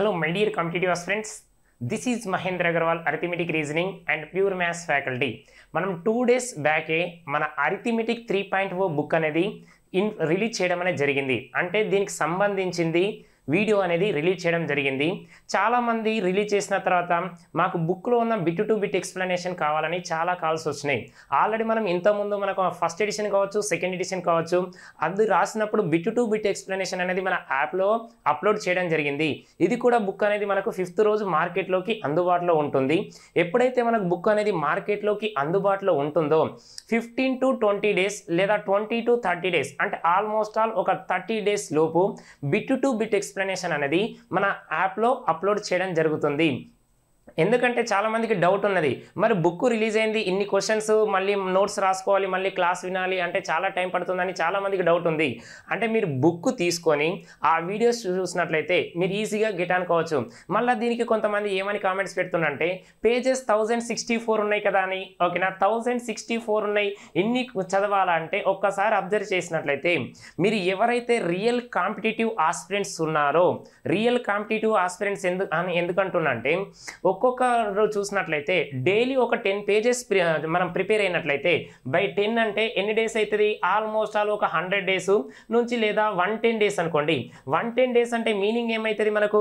Hello my dear competitive friends this is Mahendra Agarwal arithmetic reasoning and pure maths faculty మనం two days బ్యాకే మన arithmetic three point ఓ book అనేది ఇన్ release చేయడం అనేది జరిగింది అంటే దీనికి సంబంధించింది వీడియో అనేది రిలీజ్ చేయడం జరిగింది చాలామంది రిలీజ్ చేసిన తర్వాత మాకు బుక్లో ఉన్న బిట్ టు బిట్ ఎక్స్ప్లెనేషన్ కావాలని చాలా కాల్స్ వచ్చినాయి ఆల్రెడీ మనం ఇంతకుముందు మనకు ఫస్ట్ ఎడిషన్ కావచ్చు సెకండ్ ఎడిషన్ కావచ్చు అది రాసినప్పుడు బిట్ టు బిట్ ఎక్స్ప్లెనేషన్ అనేది మన యాప్లో అప్లోడ్ చేయడం జరిగింది ఇది కూడా బుక్ అనేది మనకు ఫిఫ్త్ రోజు మార్కెట్లోకి అందుబాటులో ఉంటుంది ఎప్పుడైతే మనకు బుక్ అనేది మార్కెట్లోకి అందుబాటులో ఉంటుందో ఫిఫ్టీన్ టు ట్వంటీ డేస్ లేదా ట్వంటీ టు థర్టీ డేస్ అంటే ఆల్మోస్ట్ ఆల్ ఒక థర్టీ డేస్ లోపు bit to bit ex explanation అనేది మన యాప్లో అప్లోడ్ చేయడం జరుగుతుంది ఎందుకంటే చాలామందికి డౌట్ ఉన్నది మరి బుక్ రిలీజ్ అయింది ఇన్ని క్వశ్చన్స్ మళ్ళీ నోట్స్ రాసుకోవాలి మళ్ళీ క్లాస్ వినాలి అంటే చాలా టైం పడుతుందని చాలామందికి డౌట్ ఉంది అంటే మీరు బుక్ తీసుకొని ఆ వీడియోస్ చూసినట్లయితే మీరు ఈజీగా గెట్ అనుకోవచ్చు మళ్ళీ దీనికి కొంతమంది ఏమని కామెంట్స్ పెడుతుందంటే పేజెస్ థౌజండ్ సిక్స్టీ ఫోర్ ఉన్నాయి కదా అని ఓకేనా థౌజండ్ సిక్స్టీ ఫోర్ ఉన్నాయి ఇన్ని చదవాలంటే ఒక్కసారి అబ్జర్వ్ చేసినట్లయితే మీరు ఎవరైతే రియల్ కాంపిటేటివ్ ఆస్పిరెంట్స్ ఉన్నారో రియల్ కాంపిటేటివ్ ఆస్పిరెంట్స్ ఎందుకు అని ఎందుకంటున్నా అంటే ఒక్కొక్కరు చూసినట్లయితే డైలీ ఒక టెన్ పేజెస్ మనం ప్రిపేర్ అయినట్లయితే బై టెన్ అంటే ఎన్ని డేస్ అవుతుంది ఆల్మోస్ట్ ఆల్ ఒక హండ్రెడ్ డేస్ నుంచి లేదా వన్ టెన్ డేస్ అనుకోండి వన్ టెన్ డేస్ అంటే మీనింగ్ ఏమవుతుంది మనకు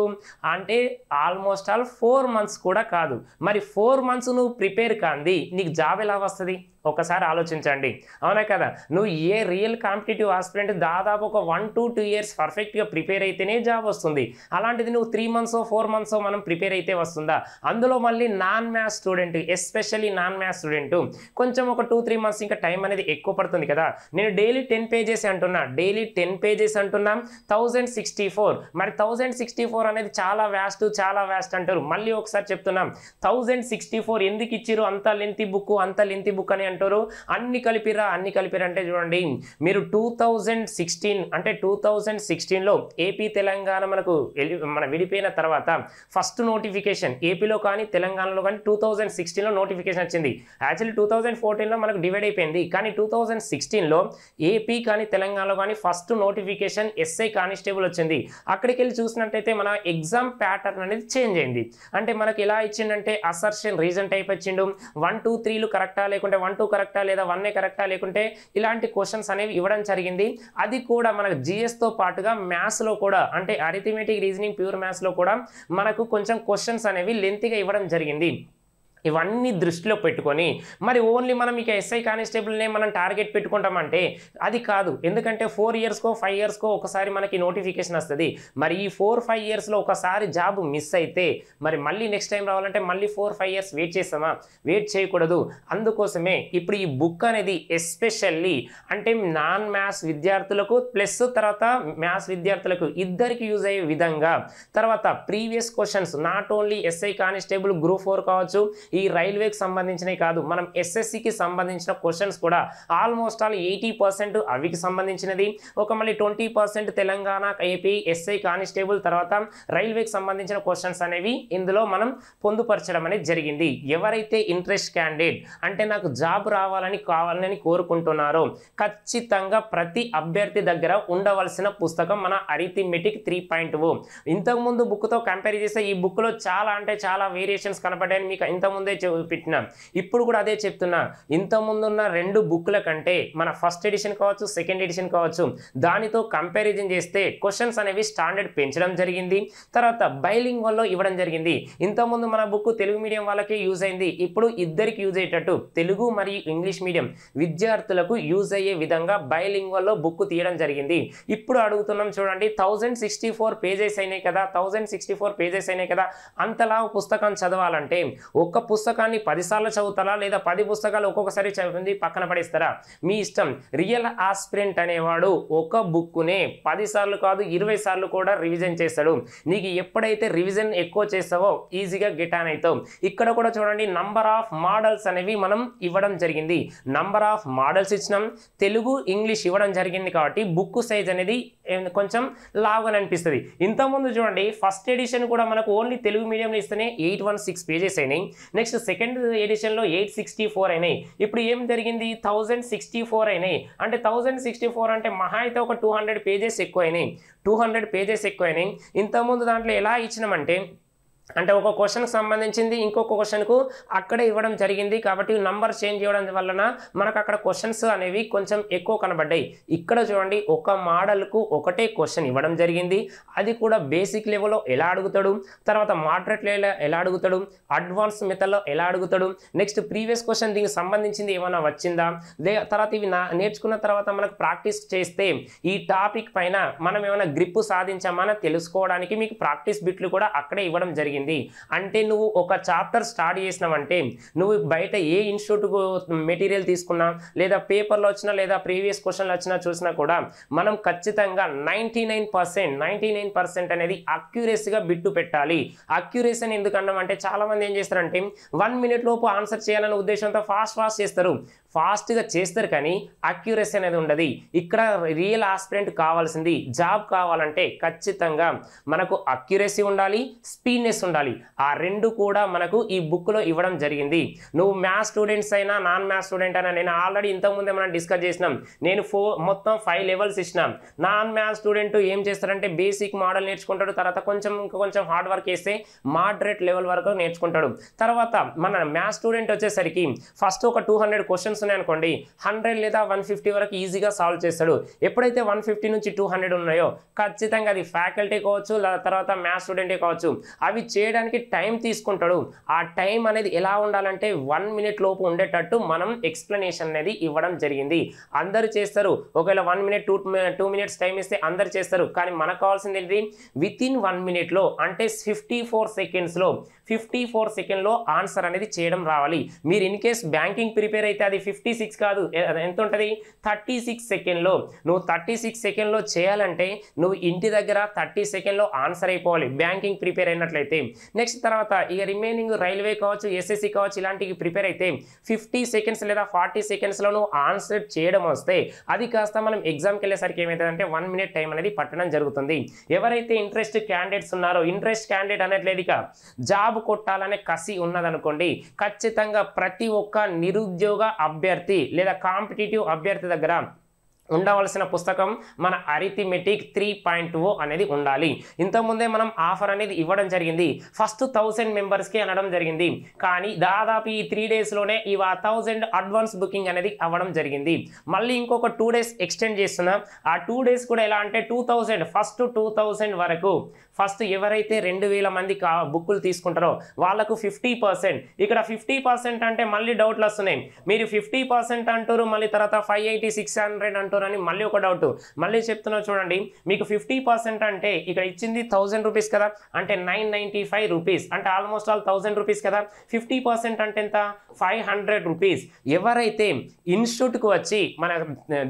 అంటే ఆల్మోస్ట్ ఆల్ ఫోర్ మంత్స్ కూడా కాదు మరి ఫోర్ మంత్స్ నువ్వు ప్రిపేర్ కాంది నీకు జాబ్ ఎలా వస్తుంది ఒకసారి ఆలోచించండి అవునా కదా నువ్వు ఏ రియల్ కాంపిటేటివ్ ఆస్పిరెంట్ దాదాపు ఒక వన్ టు టూ ఇయర్స్ పర్ఫెక్ట్గా ప్రిపేర్ అయితేనే జాబ్ వస్తుంది అలాంటిది నువ్వు త్రీ మంత్స్ ఫోర్ మంత్స్ మనం ప్రిపేర్ అయితే వస్తుందా అందులో మళ్ళీ non maths student especially non maths student కొంచెం ఒక టూ త్రీ మంత్స్ ఇంకా టైం అనేది ఎక్కువ పడుతుంది కదా నేను డైలీ టెన్ పేజెస్ అంటున్నా డైలీ టెన్ పేజెస్ అంటున్నా థౌజండ్ సిక్స్టీ ఫోర్ మరి థౌజండ్ సిక్స్టీ ఫోర్ అనేది చాలా వ్యాస్ట్ చాలా వ్యాస్ట్ అంటారు మళ్ళీ ఒకసారి చెప్తున్నాం థౌజండ్ సిక్స్టీ ఫోర్ ఎందుకు ఇచ్చారు అంత లెంతి బుక్ అంత లెంతి బుక్ అని అంటారు అన్ని కలిపిరా అన్ని కలిపిరా అంటే చూడండి మీరు టూ థౌజండ్ సిక్స్టీన్ అంటే టూ థౌజండ్ సిక్స్టీన్లో ఏపీ తెలంగాణ మనకు మన విడిపోయిన తర్వాత ఫస్ట్ నోటిఫికేషన్ ఏపీలో కానీ తెలంగాణలో కానీ టూ థౌజండ్ సిక్స్టీన్లో నోటిఫికేషన్ వచ్చింది యాక్చువల్లీ టూ థౌజండ్ ఫోర్టీన్లో మనకు డివైడ్ అయిపోయింది కానీ టూ థౌజండ్ సిక్స్టీన్లో ఏపీ కానీ తెలంగాణలో కానీ ఫస్ట్ నోటిఫికేషన్ ఎస్ఐ కానిస్టేబుల్ వచ్చింది అక్కడికి వెళ్ళి చూసినట్టయితే మన ఎగ్జామ్ ప్యాటర్న్ అనేది చేంజ్ అయింది అంటే మనకి ఎలా ఇచ్చిండంటే అసర్షన్ రీజన్ టైప్ వచ్చిండు వన్ టూ త్రీలు కరెక్టా లేకుంటే వన్ టూ కరెక్టా లేదా వన్ ఏ కరెక్టా లేకుంటే ఇలాంటి క్వశ్చన్స్ అనేవి ఇవ్వడం జరిగింది అది కూడా మనకు జిఎస్తో పాటుగా మ్యాథ్స్లో కూడా అంటే అరిథమెటిక్ రీజనింగ్ ప్యూర్ మ్యాథ్స్లో కూడా మనకు కొంచెం క్వశ్చన్స్ అనేవి లెంతిగా ఇవ్వడం జరిగింది ఇవన్నీ దృష్టిలో పెట్టుకొని మరి ఓన్లీ మనం ఇక ఎస్ఐ కానిస్టేబుల్నే మనం టార్గెట్ పెట్టుకుంటామంటే అది కాదు ఎందుకంటే ఫోర్ ఇయర్స్కో ఫైవ్ ఇయర్స్కో ఒకసారి మనకి నోటిఫికేషన్ వస్తుంది మరి ఈ ఫోర్ ఫైవ్ ఇయర్స్లో ఒకసారి జాబ్ మిస్ అయితే మరి మళ్ళీ నెక్స్ట్ టైం రావాలంటే మళ్ళీ ఫోర్ ఫైవ్ ఇయర్స్ వెయిట్ చేస్తామా వెయిట్ చేయకూడదు అందుకోసమే ఇప్పుడు ఈ బుక్ అనేది ఎస్పెషల్లీ అంటే నాన్ మ్యాథ్స్ విద్యార్థులకు ప్లస్ తర్వాత మ్యాథ్స్ విద్యార్థులకు ఇద్దరికి యూజ్ అయ్యే విధంగా తర్వాత previous questions not only SI constable group four కావచ్చు ఈ రైల్వేకి సంబంధించినవి కాదు మనం ఎస్ఎస్సికి సంబంధించిన క్వశ్చన్స్ కూడా ఆల్మోస్ట్ ఆల్ ఎయిటీ పర్సెంట్ అవికి సంబంధించినది ఒక మళ్ళీ twenty percent Telangana AP SI constable తర్వాత రైల్వేకి సంబంధించిన క్వశ్చన్స్ అనేవి ఇందులో మనం పొందుపరచడం అనేది జరిగింది ఎవరైతే ఇంట్రెస్ట్ క్యాండిడేట్ అంటే నాకు జాబ్ రావాలని కావాలని కోరుకుంటున్నారో ఖచ్చితంగా ప్రతి అభ్యర్థి దగ్గర ఉండవలసిన పుస్తకం మన అరిథిమెటిక్ త్రీ పాయింట్ ఓ ఇంతకుముందు బుక్తో కంపేర్ చేస్తే ఈ బుక్లో చాలా అంటే చాలా వేరియేషన్స్ కనపడ్డాయని మీకు ఇంతకుముందు ముందే చూపించినాం ఇప్పుడు కూడా అదే చెప్తున్నా ముందున్న రెండు బుక్ల కంటే మన ఫస్ట్ ఎడిషన్ కావచ్చు సెకండ్ ఎడిషన్ కావచ్చు దానితో కంపారిజన్ చేస్తే క్వశ్చన్స్ అనేవి స్టాండర్డ్ పెంచడం జరిగింది తర్వాత బైలింగ్ వల్ల ఇవ్వడం జరిగింది ఇంతకుముందు మన బుక్ తెలుగు మీడియం వాళ్ళకి యూజ్ అయింది ఇప్పుడు ఇద్దరికి యూజ్ అయ్యేటట్టు తెలుగు మరియు ఇంగ్లీష్ మీడియం విద్యార్థులకు యూజ్ అయ్యే విధంగా బైలింగ్ వల్ల బుక్ తీయడం జరిగింది ఇప్పుడు అడుగుతున్నాం చూడండి థౌజండ్ సిక్స్టీ ఫోర్ పేజెస్ అయినాయి కదా థౌజండ్ సిక్స్టీ ఫోర్ పేజెస్ అయినాయి కదా అంతలా పుస్తకం చదవాలంటే ఒక పుస్తకాన్ని పదిసార్లు చదువుతారా లేదా పది పుస్తకాలు ఒక్కొక్కసారి చదివింది పక్కన పడేస్తారా మీ ఇష్టం రియల్ ఆస్పిరెంట్ అనేవాడు ఒక బుక్నే పదిసార్లు కాదు ఇరవై సార్లు కూడా రివిజన్ చేస్తాడు నీకు ఎప్పుడైతే రివిజన్ ఎక్కువ చేస్తావో ఈజీగా గెట్ ఆన్ అవుతావు ఇక్కడ కూడా చూడండి నంబర్ ఆఫ్ మోడల్స్ అనేవి మనం ఇవ్వడం జరిగింది నంబర్ ఆఫ్ మోడల్స్ ఇచ్చినాం తెలుగు ఇంగ్లీష్ ఇవ్వడం జరిగింది కాబట్టి బుక్ సైజ్ అనేది కొంచెం లావుగా అనిపిస్తుంది ఇంతకుముందు చూడండి ఫస్ట్ ఎడిషన్ కూడా మనకు ఓన్లీ తెలుగు మీడియంలో ఇస్తేనే ఎయిట్ వన్ సిక్స్ పేజెస్ అయినాయి నెక్స్ట్ సెకండ్ ఎడిషన్లో ఎయిట్ సిక్స్టీ ఫోర్ అయినాయి ఇప్పుడు ఏం జరిగింది థౌజండ్ సిక్స్టీ ఫోర్ అయినాయి అంటే థౌజండ్ సిక్స్టీ ఫోర్ అంటే మహా అయితే ఒక టూ హండ్రెడ్ పేజెస్ ఎక్కువ అయినాయి టూ హండ్రెడ్ పేజెస్ ఎక్కువ అయినాయి ఇంతకుముందు దాంట్లో ఎలా ఇచ్చినామంటే అంటే ఒక క్వశ్చన్కి సంబంధించింది ఇంకొక క్వశ్చన్కు అక్కడే ఇవ్వడం జరిగింది కాబట్టి నంబర్ చేంజ్ చేయడం వలన మనకు అక్కడ క్వశ్చన్స్ అనేవి కొంచెం ఎక్కువ కనబడ్డాయి ఇక్కడ చూడండి ఒక మోడల్కు ఒకటే క్వశ్చన్ ఇవ్వడం జరిగింది అది కూడా బేసిక్ లెవెల్లో ఎలా అడుగుతాడు తర్వాత మోడరేట్ లెవెల్ ఎలా అడుగుతాడు అడ్వాన్స్ మెథడ్లో ఎలా అడుగుతాడు నెక్స్ట్ ప్రీవియస్ క్వశ్చన్ దీనికి సంబంధించింది ఏమైనా వచ్చిందా తర్వాత ఇవి నేర్చుకున్న తర్వాత మనకు ప్రాక్టీస్ చేస్తే ఈ టాపిక్ పైన మనం ఏమైనా గ్రిప్ సాధించామని తెలుసుకోవడానికి మీకు ప్రాక్టీస్ బిట్లు కూడా అక్కడే ఇవ్వడం జరిగింది జరిగింది అంటే నువ్వు ఒక చాప్టర్ స్టార్ట్ చేసినావంటే నువ్వు బయట ఏ ఇన్స్టిట్యూట్ మెటీరియల్ తీసుకున్నా లేదా పేపర్లో వచ్చినా లేదా ప్రీవియస్ క్వశ్చన్లు వచ్చినా చూసినా కూడా మనం ఖచ్చితంగా నైంటీ నైన్ పర్సెంట్ అనేది అక్యురేసీగా బిట్టు పెట్టాలి అక్యురేసీ అని ఎందుకన్నాం అంటే చాలామంది ఏం చేస్తారంటే వన్ మినిట్ లోపు ఆన్సర్ చేయాలనే ఉద్దేశంతో ఫాస్ట్ ఫాస్ట్ చేస్తారు ఫాస్ట్గా చేస్తారు కానీ అక్యురసీ అనేది ఉండదు ఇక్కడ రియల్ ఆస్పిరెంట్ కావాల్సింది జాబ్ కావాలంటే ఖచ్చితంగా మనకు అక్యురసీ ఉండాలి స్పీడ్నెస్ ఉండాలి ఆ రెండు కూడా మనకు ఈ బుక్లో ఇవ్వడం జరిగింది నువ్వు మ్యాథ్స్ స్టూడెంట్స్ అయినా నాన్ మ్యాథ్స్ స్టూడెంట్ అయినా నేను ఆల్రెడీ ఇంతకుముందే మనం డిస్కస్ చేసినాం నేను ఫోర్ మొత్తం ఫైవ్ లెవెల్స్ ఇచ్చినాం నాన్ మ్యాథ్స్ స్టూడెంట్ ఏం చేస్తారంటే బేసిక్ మోడల్ నేర్చుకుంటాడు తర్వాత కొంచెం ఇంకా కొంచెం హార్డ్ వర్క్ వేస్తే మాడరేట్ లెవెల్ వరకు నేర్చుకుంటాడు తర్వాత మన మ్యాథ్స్ స్టూడెంట్ వచ్చేసరికి ఫస్ట్ ఒక టూ హండ్రెడ్ క్వశ్చన్స్ ఉన్నాయనుకోండి హండ్రెడ్ లేదా వన్ ఫిఫ్టీ వరకు ఈజీగా సాల్వ్ చేస్తాడు ఎప్పుడైతే వన్ ఫిఫ్టీ నుంచి టూ హండ్రెడ్ ఉన్నాయో ఖచ్చితంగా అది ఫ్యాకల్టీ కావచ్చు తర్వాత మ్యాథ్స్ స్టూడెంటే కావచ్చు అవి చేయడానికి టైం తీసుకుంటాడు ఆ టైం అనేది ఎలా ఉండాలంటే వన్ మినిట్ లోపు ఉండేటట్టు మనం ఎక్స్ప్లెనేషన్ అనేది ఇవ్వడం జరిగింది అందరు చేస్తారు ఒకవేళ one minute to two minutes time ఇస్తే అందరు చేస్తారు కానీ మనకు కావాల్సింది ఏంటి విత్ ఇన్ వన్ మినిట్లో అంటే ఫిఫ్టీ ఫోర్ సెకండ్స్లో ఫిఫ్టీ ఫోర్ సెకండ్లో ఆన్సర్ అనేది చేయడం రావాలి మీరు ఇన్ కేస్ బ్యాంకింగ్ ప్రిపేర్ అయితే అది ఫిఫ్టీ సిక్స్ కాదు ఎంత ఉంటుంది థర్టీ సిక్స్ సెకండ్లో నువ్వు థర్టీ సిక్స్ సెకండ్లో చేయాలంటే నువ్వు ఇంటి దగ్గర థర్టీ సెకండ్లో ఆన్సర్ అయిపోవాలి బ్యాంకింగ్ ప్రిపేర్ అయినట్లయితే నెక్స్ట్ తర్వాత ఇక రిమైనింగ్ రైల్వే కావచ్చు ఎస్ఎస్సి కావచ్చు ఇలాంటివి ప్రిపేర్ అయితే ఫిఫ్టీ సెకండ్స్ లేదా ఫార్టీ సెకండ్స్లో నువ్వు ఆన్సర్ చేయడం వస్తే అది కాస్త మనం ఎగ్జామ్కి వెళ్ళేసరికి ఏమవుతుందంటే వన్ మినిట్ టైం అనేది పట్టడం జరుగుతుంది ఎవరైతే ఇంట్రెస్ట్ క్యాండిడేట్స్ ఉన్నారో ఇంట్రెస్ట్ క్యాండిడేట్ అనేట్లేదు ఇక జాబ్ కొట్టాలనే కసి ఉన్నదనుకోండి ఖచ్చితంగా ప్రతి ఒక్క నిరుద్యోగ అబ్ అభ్యర్థి లేదా కాంపిటేటివ్ అభ్యర్థి దగ్గర ఉండవలసిన పుస్తకం మన అరిథిమెటిక్ త్రీ పాయింట్ ఓ అనేది ఉండాలి ఇంతకుముందే మనం ఆఫర్ అనేది ఇవ్వడం జరిగింది ఫస్ట్ థౌసండ్ మెంబర్స్కి అనడం జరిగింది కానీ దాదాపు ఈ త్రీ డేస్లోనే ఈ థౌసండ్ అడ్వాన్స్ బుకింగ్ అనేది అవ్వడం జరిగింది మళ్ళీ ఇంకొక టూ డేస్ ఎక్స్టెండ్ చేస్తున్నాం ఆ టూ డేస్ కూడా ఎలా అంటే టూ ఫస్ట్ టూ వరకు ఫస్ట్ ఎవరైతే రెండు వేల మంది బుక్కులు తీసుకుంటారో వాళ్ళకు ఫిఫ్టీ ఇక్కడ ఫిఫ్టీ అంటే మళ్ళీ డౌట్లు వస్తున్నాయి మీరు ఫిఫ్టీ అంటారు మళ్ళీ తర్వాత ఫైవ్ ఎయిటీ సిక్స్ హండ్రెడ్ అంటారు అని మళ్ళీ ఒక డౌట్ మళ్ళీ చెప్తున్నా చూడండి మీకు ఫిఫ్టీ అంటే ఇక్కడ ఇచ్చింది థౌసండ్ రూపీస్ కదా అంటే నైన్ నైన్టీ ఫైవ్ రూపీస్ అంటే ఆల్మోస్ట్ ఆల్ థౌసండ్ రూపీస్ కదా ఫిఫ్టీ పర్సెంట్ అంటే ఎంత ఫైవ్ హండ్రెడ్ రూపీస్ ఎవరైతే ఇన్స్టిట్యూట్కు వచ్చి మన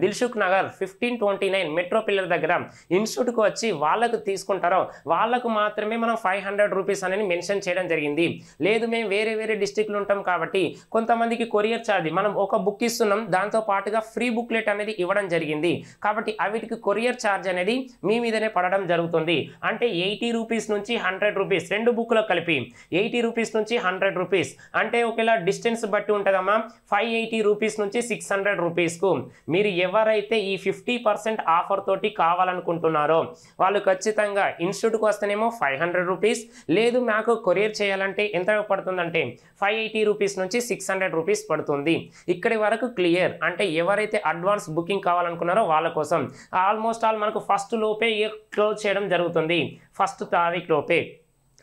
Dilsukhnagar fifteen twenty nine metro pillar దగ్గర ఇన్స్టిట్యూట్కు వచ్చి వాళ్ళకు తీసుకుంటారో వాళ్ళకు మాత్రమే మనం ఫైవ్ హండ్రెడ్ రూపీస్ అనేది మెన్షన్ చేయడం జరిగింది లేదు మేము వేరే వేరే డిస్టిక్లు ఉంటాం కాబట్టి కొంతమందికి కొరియర్ ఛార్జ్ మనం ఒక బుక్ ఇస్తున్నాం దాంతో పాటుగా ఫ్రీ బుక్లెట్ అనేది ఇవ్వడం జరిగింది జరిగింది కాబట్టి అవిటికి కొరియర్ ఛార్జ్ అనేది మీ మీదనే పడడం జరుగుతుంది అంటే ఎయిటీ రూపీస్ నుంచి హండ్రెడ్ రూపీస్ రెండు బుక్లో కలిపి ఎయిటీ రూపీస్ నుంచి హండ్రెడ్ రూపీస్ అంటే ఒకవేళ డిస్టెన్స్ బట్టి ఉంటుందమ్మా ఫైవ్ ఎయిటీ రూపీస్ నుంచి సిక్స్ హండ్రెడ్ రూపీస్కు మీరు ఎవరైతే ఈ ఫిఫ్టీ పర్సెంట్ ఆఫర్ తోటి కావాలనుకుంటున్నారో వాళ్ళు ఖచ్చితంగా ఇన్స్టిట్యూట్కి వస్తేనేమో ఫైవ్ హండ్రెడ్ రూపీస్ లేదు మాకు కొరియర్ చేయాలంటే ఎంత పడుతుందంటే ఫైవ్ ఎయిటీ రూపీస్ నుంచి సిక్స్ హండ్రెడ్ రూపీస్ పడుతుంది ఇక్కడి వరకు క్లియర్ అంటే ఎవరైతే అడ్వాన్స్ బుకింగ్ కావాలనుకుంటున్నారో కావాలనుకున్నారో వాళ్ళ కోసం ఆల్మోస్ట్ ఆల్ మనకు ఫస్ట్ లోపే క్లోజ్ చేయడం జరుగుతుంది ఫస్ట్ తారీఖు లోపే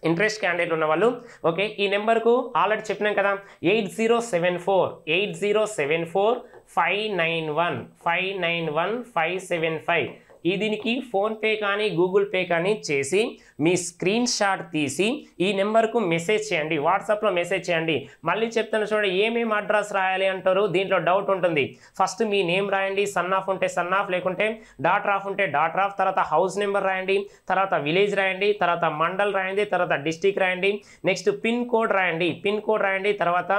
ఇంట్రెస్ట్ క్యాండిడేట్ ఉన్న వాళ్ళు ఓకే ఈ నెంబర్కు ఆల్రెడీ చెప్పినాం కదా eight zero seven four eight zero seven four five nine one five nine one five seven five ఈ దీనికి ఫోన్పే కానీ గూగుల్ పే కానీ చేసి మీ స్క్రీన్ షాట్ తీసి ఈ నెంబర్కు మెసేజ్ చేయండి వాట్సాప్లో మెసేజ్ చేయండి మళ్ళీ చెప్తాను చూడండి ఏమేమి అడ్రస్ రాయాలి అంటారు దీంట్లో డౌట్ ఉంటుంది ఫస్ట్ మీ నేమ్ రాయండి సన్ ఆఫ్ ఉంటే సన్ ఆఫ్ లేకుంటే డాట్ ఆఫ్ ఉంటే డాట్ ఆఫ్ తర్వాత హౌస్ నెంబర్ రాయండి తర్వాత విలేజ్ రాయండి తర్వాత మండల్ రాయండి తర్వాత డిస్టిక్ రాయండి నెక్స్ట్ పిన్ కోడ్ రాయండి పిన్ కోడ్ రాయండి తర్వాత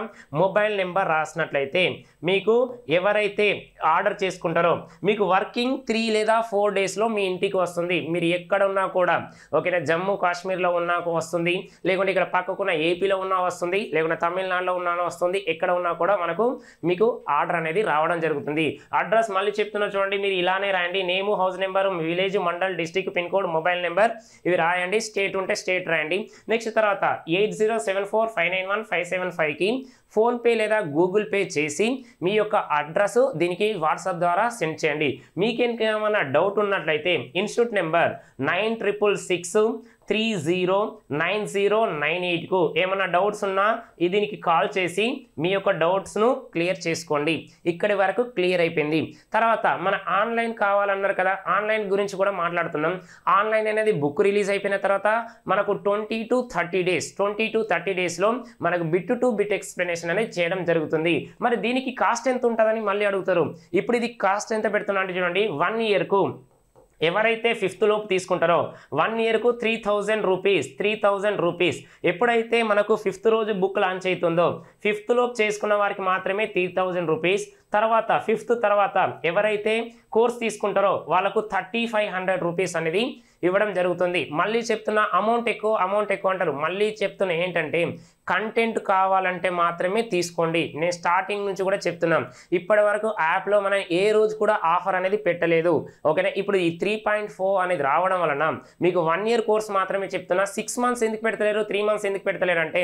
మొబైల్ నెంబర్ రాసినట్లయితే మీకు ఎవరైతే ఆర్డర్ చేసుకుంటారో మీకు వర్కింగ్ త్రీ లేదా ఫోర్ డేస్లో మీ ఇంటికి వస్తుంది మీరు ఎక్కడ ఉన్నా కూడా ఓకేనా జమ్మూ కాశ్మీర్లో ఉన్నా వస్తుంది లేకుంటే ఇక్కడ పక్కకున్న ఏపీలో ఉన్నా వస్తుంది లేకుంటే తమిళనాడులో ఉన్నా వస్తుంది ఎక్కడ ఉన్నా కూడా మనకు మీకు ఆర్డర్ అనేది రావడం జరుగుతుంది అడ్రస్ మళ్ళీ చెప్తున్నా చూడండి మీరు ఇలానే రాయండి name house number village mandal district pin code mobile number ఇవి రాయండి స్టేట్ ఉంటే స్టేట్ రాయండి నెక్స్ట్ తర్వాత eight zero seven four five nine one five seven ఫైవ్కి ఫోన్పే లేదా గూగుల్ పే చేసి మీ యొక్క అడ్రస్ దీనికి వాట్సాప్ ద్వారా సెండ్ చేయండి మీకేమైనా డౌట్ ఉన్నట్లయితే institute number nine triple six three zero nine zero nine ఎయిట్కు ఏమైనా డౌట్స్ ఉన్నా దీనికి కాల్ చేసి మీ యొక్క డౌట్స్ను క్లియర్ చేసుకోండి ఇక్కడి వరకు క్లియర్ అయిపోయింది తర్వాత మన ఆన్లైన్ కావాలన్నారు కదా ఆన్లైన్ గురించి కూడా మాట్లాడుతున్నాం ఆన్లైన్ అనేది బుక్ రిలీజ్ అయిపోయిన తర్వాత మనకు twenty to thirty days twenty to thirty డేస్లో మనకు బిట్ టు బిట్ ఎక్స్ప్లెనేషన్ అనేది చేయడం జరుగుతుంది మరి దీనికి కాస్ట్ ఎంత ఉంటుందని మళ్ళీ అడుగుతారు ఇప్పుడు ఇది కాస్ట్ ఎంత పెడుతున్నా అంటే చూడండి వన్ ఇయర్కు ఎవరైతే ఫిఫ్త్ లోపు తీసుకుంటారో వన్ ఇయర్కు three thousand rupees three thousand rupees ఎప్పుడైతే మనకు ఫిఫ్త్ రోజు బుక్ లాంచ్ అవుతుందో ఫిఫ్త్ లోపు చేసుకున్న వారికి మాత్రమే త్రీ థౌజండ్ రూపీస్ తర్వాత ఫిఫ్త్ తర్వాత ఎవరైతే కోర్స్ తీసుకుంటారో వాళ్ళకు థర్టీ ఫైవ్ హండ్రెడ్ రూపీస్ అనేది ఇవ్వడం జరుగుతుంది మళ్ళీ చెప్తున్న అమౌంట్ ఎక్కువ అమౌంట్ ఎక్కువ అంటారు మళ్ళీ చెప్తున్న ఏంటంటే కంటెంట్ కావాలంటే మాత్రమే తీసుకోండి నేను స్టార్టింగ్ నుంచి కూడా చెప్తున్నాం ఇప్పటి వరకు యాప్లో మనం ఏ రోజు కూడా ఆఫర్ అనేది పెట్టలేదు ఓకేనా ఇప్పుడు ఈ త్రీ అనేది రావడం వలన మీకు వన్ ఇయర్ కోర్స్ మాత్రమే చెప్తున్నా సిక్స్ మంత్స్ ఎందుకు పెడతలేరు త్రీ మంత్స్ ఎందుకు పెడతలేరు అంటే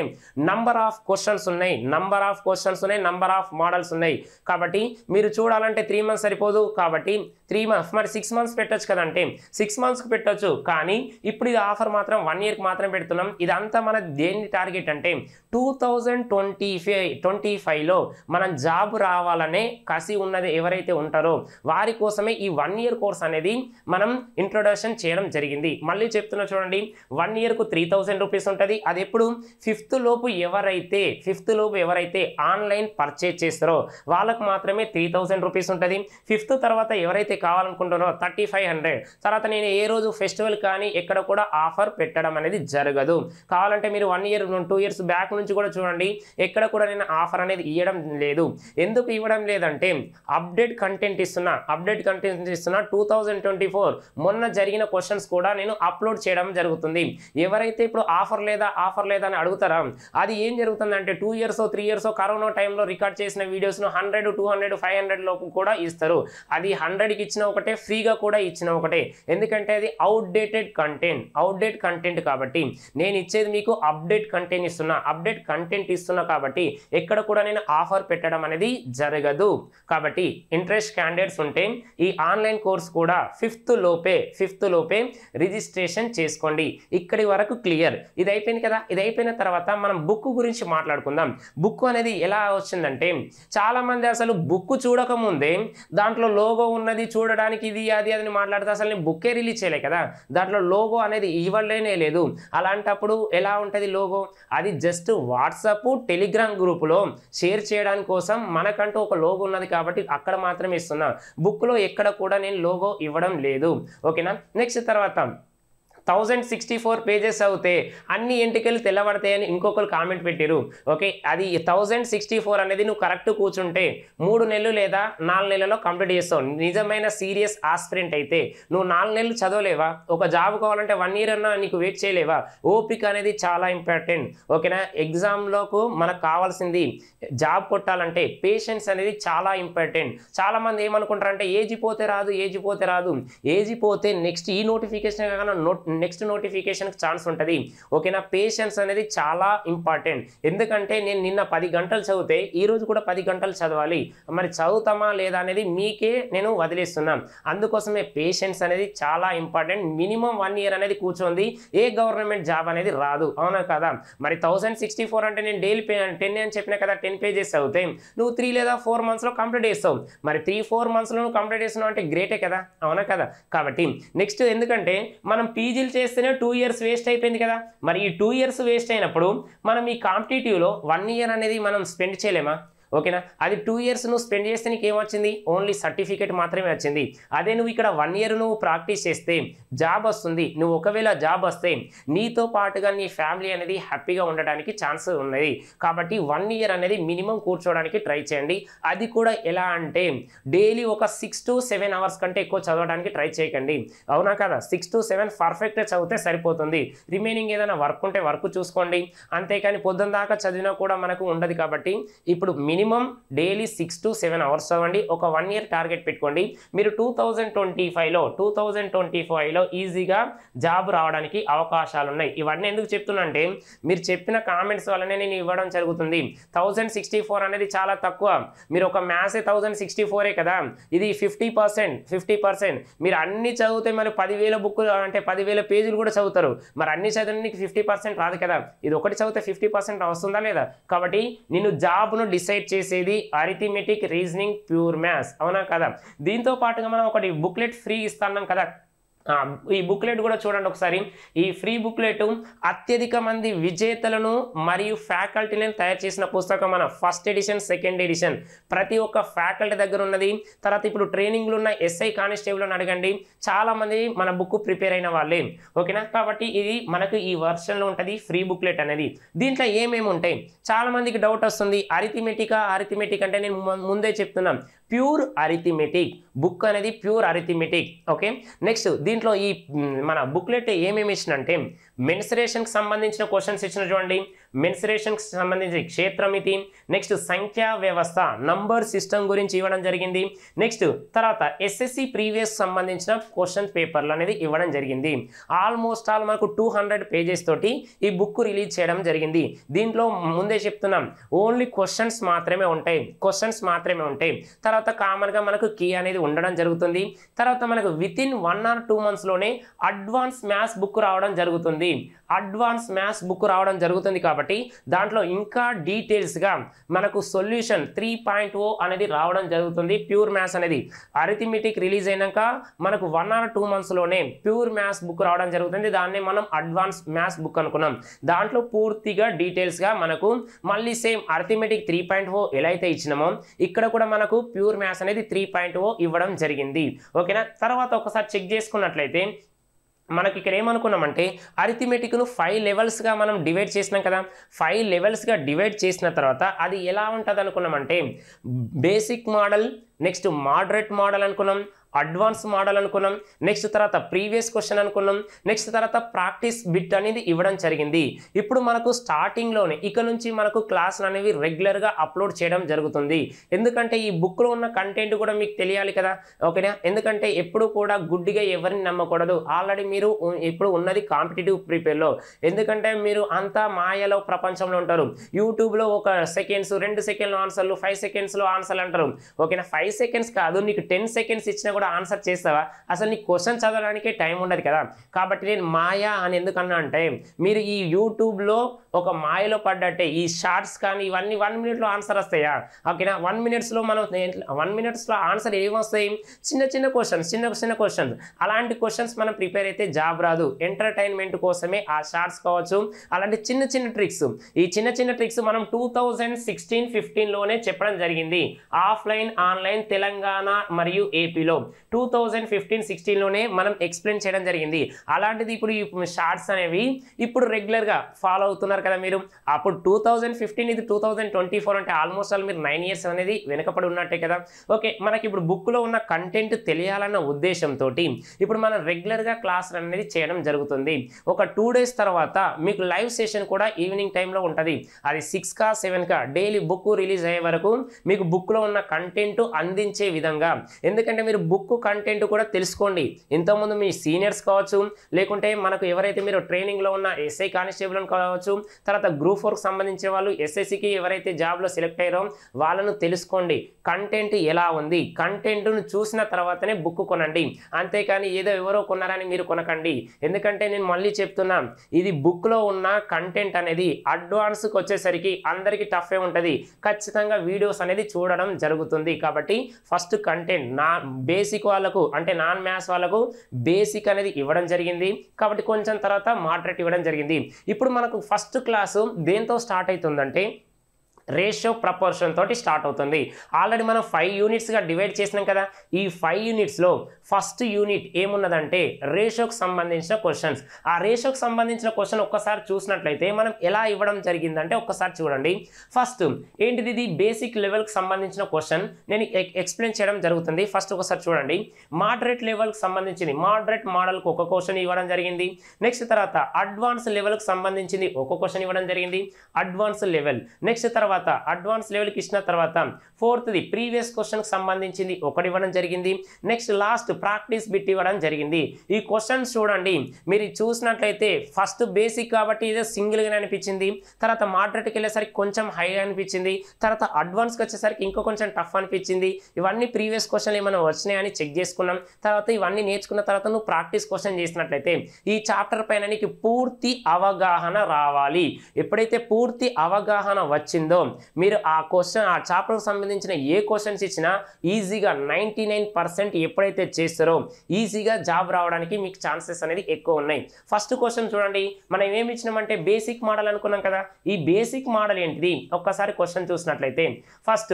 నంబర్ ఆఫ్ క్వశ్చన్స్ ఉన్నాయి నంబర్ ఆఫ్ క్వశ్చన్స్ ఉన్నాయి నంబర్ ఆఫ్ మోడల్స్ ఉన్నాయి కాబట్టి మీరు చూడాలంటే త్రీ మంత్స్ సరిపోదు కాబట్టి త్రీ మంత్స్ మరి సిక్స్ మంత్స్ పెట్టచ్చు కదంటే సిక్స్ మంత్స్కి పెట్టచ్చు కానీ ఇప్పుడు ఇది ఆఫర్ మాత్రం వన్ ఇయర్కి మాత్రం పెడుతున్నాం ఇదంతా మన దేన్ని టార్గెట్ అంటే two thousand twenty five twenty లో మనం జాబ్ రావాలనే కసి ఉన్నది ఎవరైతే ఉంటారో వారి కోసమే ఈ వన్ ఇయర్ కోర్స్ అనేది మనం ఇంట్రొడక్షన్ చేయడం జరిగింది మళ్ళీ చెప్తున్నా చూడండి వన్ ఇయర్కు త్రీ థౌజండ్ రూపీస్ ఉంటుంది అది ఎప్పుడు ఫిఫ్త్ లోపు ఎవరైతే ఫిఫ్త్ లోపు ఎవరైతే ఆన్లైన్ పర్చేజ్ చేస్తారో వాళ్ళకు మాత్రం మాత్రమే త్రీ థౌసండ్ రూపీస్ ఉంటుంది ఫిఫ్త్ తర్వాత ఎవరైతే కావాలనుకుంటారో థర్టీ ఫైవ్ హండ్రెడ్ తర్వాత నేను ఏ రోజు ఫెస్టివల్ కానీ ఎక్కడ కూడా ఆఫర్ పెట్టడం అనేది జరగదు కావాలంటే మీరు one year two years back నుంచి కూడా చూడండి ఎక్కడ కూడా నేను ఆఫర్ అనేది ఇవ్వడం లేదు ఎందుకు ఇవ్వడం లేదంటే అప్డేట్ కంటెంట్ ఇస్తున్నా అప్డేట్ కంటెంట్ ఇస్తున్నా టూ మొన్న జరిగిన క్వశ్చన్స్ కూడా నేను అప్లోడ్ చేయడం జరుగుతుంది ఎవరైతే ఇప్పుడు ఆఫర్ లేదా ఆఫర్ లేదా అని అడుగుతారా అది ఏం అంటే two years three years corona టైంలో రికార్డ్ చేసిన వీడియోస్ను hundred two hundred five hundred లోపు కూడా ఇస్తారు అది హండ్రెడ్కి ఇచ్చిన ఒకటే ఫ్రీగా కూడా ఇచ్చిన ఒకటే ఎందుకంటే అది అవుట్డేటెడ్ కంటెంట్ అవుట్డేట్ కంటెంట్ కాబట్టి నేను ఇచ్చేది మీకు అప్డేట్ కంటెంట్ ఇస్తున్నా అప్డేట్ కంటెంట్ ఇస్తున్నా కాబట్టి ఎక్కడ కూడా నేను ఆఫర్ పెట్టడం అనేది జరగదు కాబట్టి ఇంట్రెస్ట్ క్యాండిడేట్స్ ఉంటే ఈ ఆన్లైన్ కోర్స్ కూడా ఫిఫ్త్ లోపే ఫిఫ్త్ లోపే రిజిస్ట్రేషన్ చేసుకోండి ఇక్కడి వరకు క్లియర్ ఇది అయిపోయింది కదా ఇది అయిపోయిన తర్వాత మనం బుక్ గురించి మాట్లాడుకుందాం బుక్ అనేది ఎలా వచ్చిందంటే చాలామంది అసలు బుక్ చూడకముందే దాంట్లో లోగో ఉన్నది చూడడానికి ఇది అది అని మాట్లాడితే అసలు నేను బుక్కే రిలీజ్ చేయలే కదా దాంట్లో లోగో అనేది ఇవ్వలేనే లేదు అలాంటప్పుడు ఎలా ఉంటుంది లోగో అది జస్ట్ వాట్సాప్ టెలిగ్రామ్ గ్రూపులో షేర్ చేయడానికి కోసం మనకంటూ ఒక లోగో ఉన్నది కాబట్టి అక్కడ మాత్రమే ఇస్తున్నా బుక్లో ఎక్కడ కూడా నేను లోగో ఇవ్వడం లేదు ఓకేనా నెక్స్ట్ తర్వాత థౌజండ్ సిక్స్టీ ఫోర్ పేజెస్ అవుతే అన్ని ఎంటికలు తెల్లబడతాయని ఇంకొకరు కామెంట్ పెట్టారు ఓకే అది థౌజండ్ సిక్స్టీ ఫోర్ అనేది నువ్వు కరెక్ట్ కూర్చుంటే మూడు నెలలు లేదా నాలుగు నెలల్లో కంప్లీట్ చేస్తావు నిజమైన సీరియస్ ఆస్పిరెంట్ అయితే నువ్వు నాలుగు నెలలు చదవలేవా ఒక జాబ్ కావాలంటే వన్ ఇయర్ అన్నా నీకు వెయిట్ చేయలేవా ఓపిక అనేది చాలా ఇంపార్టెంట్ ఓకేనా ఎగ్జామ్లోకు మనకు కావాల్సింది జాబ్ కొట్టాలంటే పేషెన్స్ అనేది చాలా ఇంపార్టెంట్ చాలామంది ఏమనుకుంటారంటే ఏజీ పోతే రాదు ఏజీ పోతే రాదు ఏజీ పోతే నెక్స్ట్ ఈ నోటిఫికేషన్ కాకుండా నోట్ నెక్స్ట్ నోటిఫికేషన్కి ఛాన్స్ ఉంటుంది ఓకేనా పేషెన్స్ అనేది చాలా ఇంపార్టెంట్ ఎందుకంటే నేను నిన్న పది గంటలు చదివితే ఈరోజు కూడా పది గంటలు చదవాలి మరి చదువుతామా లేదా అనేది మీకే నేను వదిలేస్తున్నాను అందుకోసమే పేషెన్స్ అనేది చాలా ఇంపార్టెంట్ మినిమం వన్ ఇయర్ అనేది కూర్చోంది ఏ గవర్నమెంట్ జాబ్ అనేది రాదు అవునా కదా మరి థౌసండ్ సిక్స్టీ ఫోర్ అంటే నేను డైలీ పే టెన్ అని చెప్పిన కదా టెన్ పేజెస్ చదివితే నువ్వు త్రీ లేదా ఫోర్ మంత్స్లో కంప్లీట్ చేస్తావు మరి త్రీ ఫోర్ మంత్స్లో నువ్వు కంప్లీట్ చేస్తున్నావు అంటే గ్రేటే కదా అవునా కదా కాబట్టి నెక్స్ట్ ఎందుకంటే మనం పీజీ పీజీలు చేస్తేనే టూ ఇయర్స్ వేస్ట్ అయిపోయింది కదా మరి ఈ టూ ఇయర్స్ వేస్ట్ అయినప్పుడు మనం ఈ కాంపిటేటివ్లో వన్ ఇయర్ అనేది మనం స్పెండ్ చేయలేమా ఓకేనా అది టూ ఇయర్స్ నువ్వు స్పెండ్ చేస్తే నీకు ఏమొచ్చింది ఓన్లీ సర్టిఫికేట్ మాత్రమే వచ్చింది అదే నువ్వు ఇక్కడ వన్ ఇయర్ నువ్వు ప్రాక్టీస్ చేస్తే జాబ్ వస్తుంది నువ్వు ఒకవేళ జాబ్ వస్తే నీతో పాటుగా నీ ఫ్యామిలీ అనేది హ్యాపీగా ఉండడానికి ఛాన్స్ ఉన్నది కాబట్టి వన్ ఇయర్ అనేది మినిమం కూర్చోవడానికి ట్రై చేయండి అది కూడా ఎలా అంటే డైలీ ఒక సిక్స్ టు సెవెన్ అవర్స్ కంటే ఎక్కువ చదవడానికి ట్రై చేయకండి అవునా కదా సిక్స్ టు సెవెన్ పర్ఫెక్ట్గా చదివితే సరిపోతుంది రిమైనింగ్ ఏదైనా వర్క్ ఉంటే వర్క్ చూసుకోండి అంతేకాని పొద్దున్న దాకా చదివినా కూడా మనకు ఉండదు కాబట్టి ఇప్పుడు minimum minimum daily six to seven hours అవ్వండి ఒక వన్ ఇయర్ టార్గెట్ పెట్టుకోండి మీరు టూ థౌజండ్ ట్వంటీ ఫైవ్లో టూ థౌజండ్ ట్వంటీ ఫైవ్లో ఈజీగా జాబ్ రావడానికి అవకాశాలు ఉన్నాయి ఇవన్నీ ఎందుకు చెప్తున్నా అంటే మీరు చెప్పిన కామెంట్స్ వల్లనే నేను ఇవ్వడం జరుగుతుంది థౌజండ్ సిక్స్టీ ఫోర్ అనేది చాలా తక్కువ మీరు ఒక మ్యాథ్స్ థౌజండ్ సిక్స్టీ ఫోరే కదా ఇది ఫిఫ్టీ పర్సెంట్ ఫిఫ్టీ పర్సెంట్ మీరు అన్ని చదివితే మరి పదివేల బుక్కులు అంటే పదివేల పేజీలు కూడా చదువుతారు మరి అన్ని నీకు ఫిఫ్టీ పర్సెంట్ రాదు కదా ఇది ఒకటి చదివితే ఫిఫ్టీ పర్సెంట్ వస్తుందా లేదా కాబట్టి నేను జాబ్ను డిసైడ్ చేసేది అరిథమెటిక్ రీజనింగ్ ప్యూర్ మ్యాథ్స్ అవునా కదా దీంతో పాటుగా మనం ఒకటి బుక్లెట్ ఫ్రీ ఇస్తున్నాం కదా ఈ బుక్లెట్ కూడా చూడండి ఒకసారి ఈ ఫ్రీ బుక్లెట్ అత్యధిక మంది విజేతలను మరియు ఫ్యాకల్టీలను తయారు చేసిన పుస్తకం మన ఫస్ట్ ఎడిషన్ సెకండ్ ఎడిషన్ ప్రతి ఒక్క ఫ్యాకల్టీ దగ్గర ఉన్నది తర్వాత ఇప్పుడు ట్రైనింగ్లు ఉన్న ఎస్ఐ కానిస్టేబుల్ని అడగండి చాలామంది మన బుక్ ప్రిపేర్ అయిన వాళ్ళే ఓకేనా కాబట్టి ఇది మనకు ఈ వర్షన్లో ఉంటుంది ఫ్రీ బుక్లెట్ అనేది దీంట్లో ఏమేమి ఉంటాయి చాలామందికి డౌట్ వస్తుంది అరిథిమెటికా అరిథిమెటిక్ అంటే నేను ముందే చెప్తున్నాను ప్యూర్ అరిథిమెటిక్ బుక్ అనేది ప్యూర్ అరిథిమెటిక్ ఓకే నెక్స్ట్ దీంట్లో ఈ మన బుక్లెట్ ఏమేమి ఇచ్చినంటే మెన్సరేషన్కి సంబంధించిన క్వశ్చన్స్ ఇచ్చిన చూడండి మెన్సరేషన్కి సంబంధించి క్షేత్రమితి నెక్స్ట్ సంఖ్యా వ్యవస్థ నంబర్ సిస్టమ్ గురించి ఇవ్వడం జరిగింది నెక్స్ట్ తర్వాత ఎస్ఎస్సి ప్రీవియస్ సంబంధించిన క్వశ్చన్ పేపర్లు అనేది ఇవ్వడం జరిగింది ఆల్మోస్ట్ ఆల్ మనకు టూ హండ్రెడ్ పేజెస్ తోటి ఈ బుక్ రిలీజ్ చేయడం జరిగింది దీంట్లో ముందే చెప్తున్నాం ఓన్లీ క్వశ్చన్స్ మాత్రమే ఉంటాయి క్వశ్చన్స్ మాత్రమే ఉంటాయి తర్వాత కామన్గా మనకు కీ అనేది ఉండడం జరుగుతుంది తర్వాత మనకు with in one or two మంత్స్లోనే అడ్వాన్స్ మ్యాథ్స్ బుక్ రావడం జరుగుతుంది అడ్వాన్స్ మ్యాథ్స్ బుక్ రావడం జరుగుతుంది కాబట్టి దాంట్లో ఇంకా డీటెయిల్స్గా మనకు సొల్యూషన్ త్రీ పాయింట్ ఓ అనేది రావడం జరుగుతుంది ప్యూర్ మ్యాథ్స్ అనేది అరిథమెటిక్ రిలీజ్ అయినాక మనకు వన్ ఆర్ టూ మంత్స్లోనే ప్యూర్ మ్యాథ్స్ బుక్ రావడం జరుగుతుంది దాన్నే మనం అడ్వాన్స్ మ్యాథ్స్ బుక్ అనుకున్నాం దాంట్లో పూర్తిగా డీటెయిల్స్గా మనకు మళ్ళీ same arithmetic three point O ఎలా అయితే ఇచ్చినామో ఇక్కడ కూడా మనకు ప్యూర్ మ్యాథ్స్ అనేది త్రీ పాయింట్ ఓ ఇవ్వడం జరిగింది ఓకేనా తర్వాత ఒకసారి చెక్ చేసుకున్నట్లయితే మనకి ఇక్కడ ఏమనుకున్నామంటే అరిథమెటిక్ను ఫైవ్ లెవెల్స్గా మనం డివైడ్ చేసినాం కదా ఫైవ్ లెవెల్స్గా డివైడ్ చేసిన తర్వాత అది ఎలా ఉంటుంది అనుకున్నామంటే basic model next moderate model అనుకున్నాం అడ్వాన్స్ మోడల్ అనుకున్నాం నెక్స్ట్ తర్వాత ప్రీవియస్ క్వశ్చన్ అనుకున్నాం నెక్స్ట్ తర్వాత ప్రాక్టీస్ బిట్ అనేది ఇవ్వడం జరిగింది ఇప్పుడు మనకు స్టార్టింగ్లోనే ఇక నుంచి మనకు క్లాస్ అనేవి రెగ్యులర్గా అప్లోడ్ చేయడం జరుగుతుంది ఎందుకంటే ఈ బుక్లో ఉన్న కంటెంట్ కూడా మీకు తెలియాలి కదా ఓకేనా ఎందుకంటే ఎప్పుడు కూడా గుడ్డిగా ఎవరిని నమ్మకూడదు ఆల్రెడీ మీరు ఇప్పుడు ఉన్నది కాంపిటేటివ్ ప్రిపేర్లో ఎందుకంటే మీరు అంతా మాయలో ప్రపంచంలో ఉంటారు యూట్యూబ్లో ఒక సెకండ్స్ రెండు సెకండ్లు ఆన్సర్లు ఫైవ్ సెకండ్స్లో ఆన్సర్లు అంటారు ఓకేనా ఫైవ్ సెకండ్స్ కాదు నీకు టెన్ సెకండ్స్ ఇచ్చినా కూడా ఆన్సర్ చేస్తావా అసలు నీ క్వశ్చన్ చదవడానికి టైం ఉండదు కదా కాబట్టి నేను మాయా అని ఎందుకన్నా అంటే మీరు ఈ యూట్యూబ్లో ఒక మాయలో పడ్డట్టే ఈ షార్ట్స్ కానీ ఇవన్నీ వన్ మినిట్లో ఆన్సర్ వస్తాయా ఓకేనా వన్ మినిట్స్లో మనం వన్ మినిట్స్లో ఆన్సర్ వస్తాయి చిన్న చిన్న క్వశ్చన్స్ చిన్న చిన్న క్వశ్చన్స్ అలాంటి క్వశ్చన్స్ మనం ప్రిపేర్ అయితే జాబ్ రాదు ఎంటర్టైన్మెంట్ కోసమే ఆ షార్ట్స్ కావచ్చు అలాంటి చిన్న చిన్న ట్రిక్స్ ఈ చిన్న చిన్న ట్రిక్స్ మనం టూ థౌజండ్ సిక్స్టీన్ ఫిఫ్టీన్లోనే చెప్పడం జరిగింది ఆఫ్లైన్ ఆన్లైన్ తెలంగాణ మరియు ఏపీలో టూ థౌజండ్ ఫిఫ్టీన్ సిక్స్టీన్లోనే మనం ఎక్స్ప్లెయిన్ చేయడం జరిగింది అలాంటిది ఇప్పుడు ఈ షార్ట్స్ అనేవి ఇప్పుడు రెగ్యులర్గా ఫాలో అవుతున్నారు కదా మీరు అప్పుడు టూ థౌజండ్ ఫిఫ్టీన్ ఇది టూ థౌజండ్ ట్వంటీ ఫోర్ అంటే ఆల్మోస్ట్ ఆల్ మీరు నైన్ ఇయర్స్ అనేది వెనకపడి ఉన్నట్టే కదా ఓకే మనకి ఇప్పుడు బుక్లో ఉన్న కంటెంట్ తెలియాలన్న ఉద్దేశంతో ఇప్పుడు మనం రెగ్యులర్గా క్లాస్ అనేది చేయడం జరుగుతుంది ఒక టూ డేస్ తర్వాత మీకు లైవ్ సెషన్ కూడా ఈవినింగ్ టైంలో ఉంటుంది అది సిక్స్ కా సెవెన్ కా డైలీ బుక్ రిలీజ్ అయ్యే వరకు మీకు బుక్లో ఉన్న కంటెంట్ అందించే విధంగా ఎందుకంటే మీరు బుక్ బుక్ కంటెంట్ కూడా తెలుసుకోండి ఇంతకుముందు మీ సీనియర్స్ కావచ్చు లేకుంటే మనకు ఎవరైతే మీరు ట్రైనింగ్లో ఉన్న ఎస్ఐ కానిస్టేబుల్ కావచ్చు తర్వాత గ్రూప్ ఫోర్కి సంబంధించిన వాళ్ళు ఎస్ఎస్సికి ఎవరైతే జాబ్లో సెలెక్ట్ అయ్యారో వాళ్ళను తెలుసుకోండి కంటెంట్ ఎలా ఉంది కంటెంట్ను చూసిన తర్వాతనే బుక్ కొనండి అంతేకాని ఏదో ఎవరో కొన్నారని మీరు కొనకండి ఎందుకంటే నేను మళ్ళీ చెప్తున్నా ఇది బుక్లో ఉన్న కంటెంట్ అనేది అడ్వాన్స్కి వచ్చేసరికి అందరికీ టఫే ఉంటుంది ఖచ్చితంగా వీడియోస్ అనేది చూడడం జరుగుతుంది కాబట్టి ఫస్ట్ కంటెంట్ నా బేస్ బేసిక్ వాళ్ళకు అంటే నాన్ మ్యాథ్స్ వాళ్ళకు బేసిక్ అనేది ఇవ్వడం జరిగింది కాబట్టి కొంచెం తర్వాత మాడరేట్ ఇవ్వడం జరిగింది ఇప్పుడు మనకు ఫస్ట్ క్లాసు దేంతో స్టార్ట్ అవుతుందంటే రేషియో ప్రపోర్షన్ తోటి స్టార్ట్ అవుతుంది ఆల్రెడీ మనం ఫైవ్ యూనిట్స్గా డివైడ్ చేసినాం కదా ఈ ఫైవ్ యూనిట్స్లో ఫస్ట్ యూనిట్ ఏమున్నదంటే రేషియోకి సంబంధించిన క్వశ్చన్స్ ఆ రేషియోకి సంబంధించిన క్వశ్చన్ ఒక్కసారి చూసినట్లయితే మనం ఎలా ఇవ్వడం జరిగిందంటే ఒక్కసారి చూడండి ఫస్ట్ ఏంటిది ఇది బేసిక్ లెవెల్కి సంబంధించిన క్వశ్చన్ నేను ఎక్స్ప్లెయిన్ చేయడం జరుగుతుంది ఫస్ట్ ఒకసారి చూడండి మాడరేట్ లెవెల్కి సంబంధించింది మాడరేట్ మోడల్కి ఒక క్వశ్చన్ ఇవ్వడం జరిగింది నెక్స్ట్ తర్వాత అడ్వాన్స్ లెవెల్కి సంబంధించింది ఒక క్వశ్చన్ ఇవ్వడం జరిగింది అడ్వాన్స్ లెవెల్ నెక్స్ట్ తర్వాత తర్వాత అడ్వాన్స్ లెవెల్కి ఇచ్చిన తర్వాత ఫోర్త్ది ప్రీవియస్ క్వశ్చన్కి సంబంధించింది ఒకటి ఇవ్వడం జరిగింది నెక్స్ట్ లాస్ట్ ప్రాక్టీస్ బిట్ ఇవ్వడం జరిగింది ఈ క్వశ్చన్స్ చూడండి మీరు చూసినట్లయితే ఫస్ట్ బేసిక్ కాబట్టి ఇదే సింగిల్గానే అనిపించింది తర్వాత మాడ్రేట్కి వెళ్ళేసరికి కొంచెం హై అనిపించింది తర్వాత అడ్వాన్స్కి వచ్చేసరికి ఇంకో కొంచెం టఫ్ అనిపించింది ఇవన్నీ ప్రీవియస్ క్వశ్చన్లు ఏమైనా వచ్చినాయని చెక్ చేసుకున్నాం తర్వాత ఇవన్నీ నేర్చుకున్న తర్వాత నువ్వు ప్రాక్టీస్ క్వశ్చన్ చేసినట్లయితే ఈ చాప్టర్ పైన నీకు పూర్తి అవగాహన రావాలి ఎప్పుడైతే పూర్తి అవగాహన వచ్చిందో మీరు ఆ క్వశ్చన్ ఆ చాప్టర్కి సంబంధించిన ఏ క్వశ్చన్స్ ఇచ్చినా ఈజీగా నైంటీ ఎప్పుడైతే చేస్తారో ఈజీగా జాబ్ రావడానికి మీకు ఛాన్సెస్ అనేది ఎక్కువ ఉన్నాయి ఫస్ట్ క్వశ్చన్ చూడండి మనం ఏమి ఇచ్చినామంటే బేసిక్ మోడల్ అనుకున్నాం కదా ఈ బేసిక్ మోడల్ ఏంటిది ఒక్కసారి క్వశ్చన్ చూసినట్లయితే first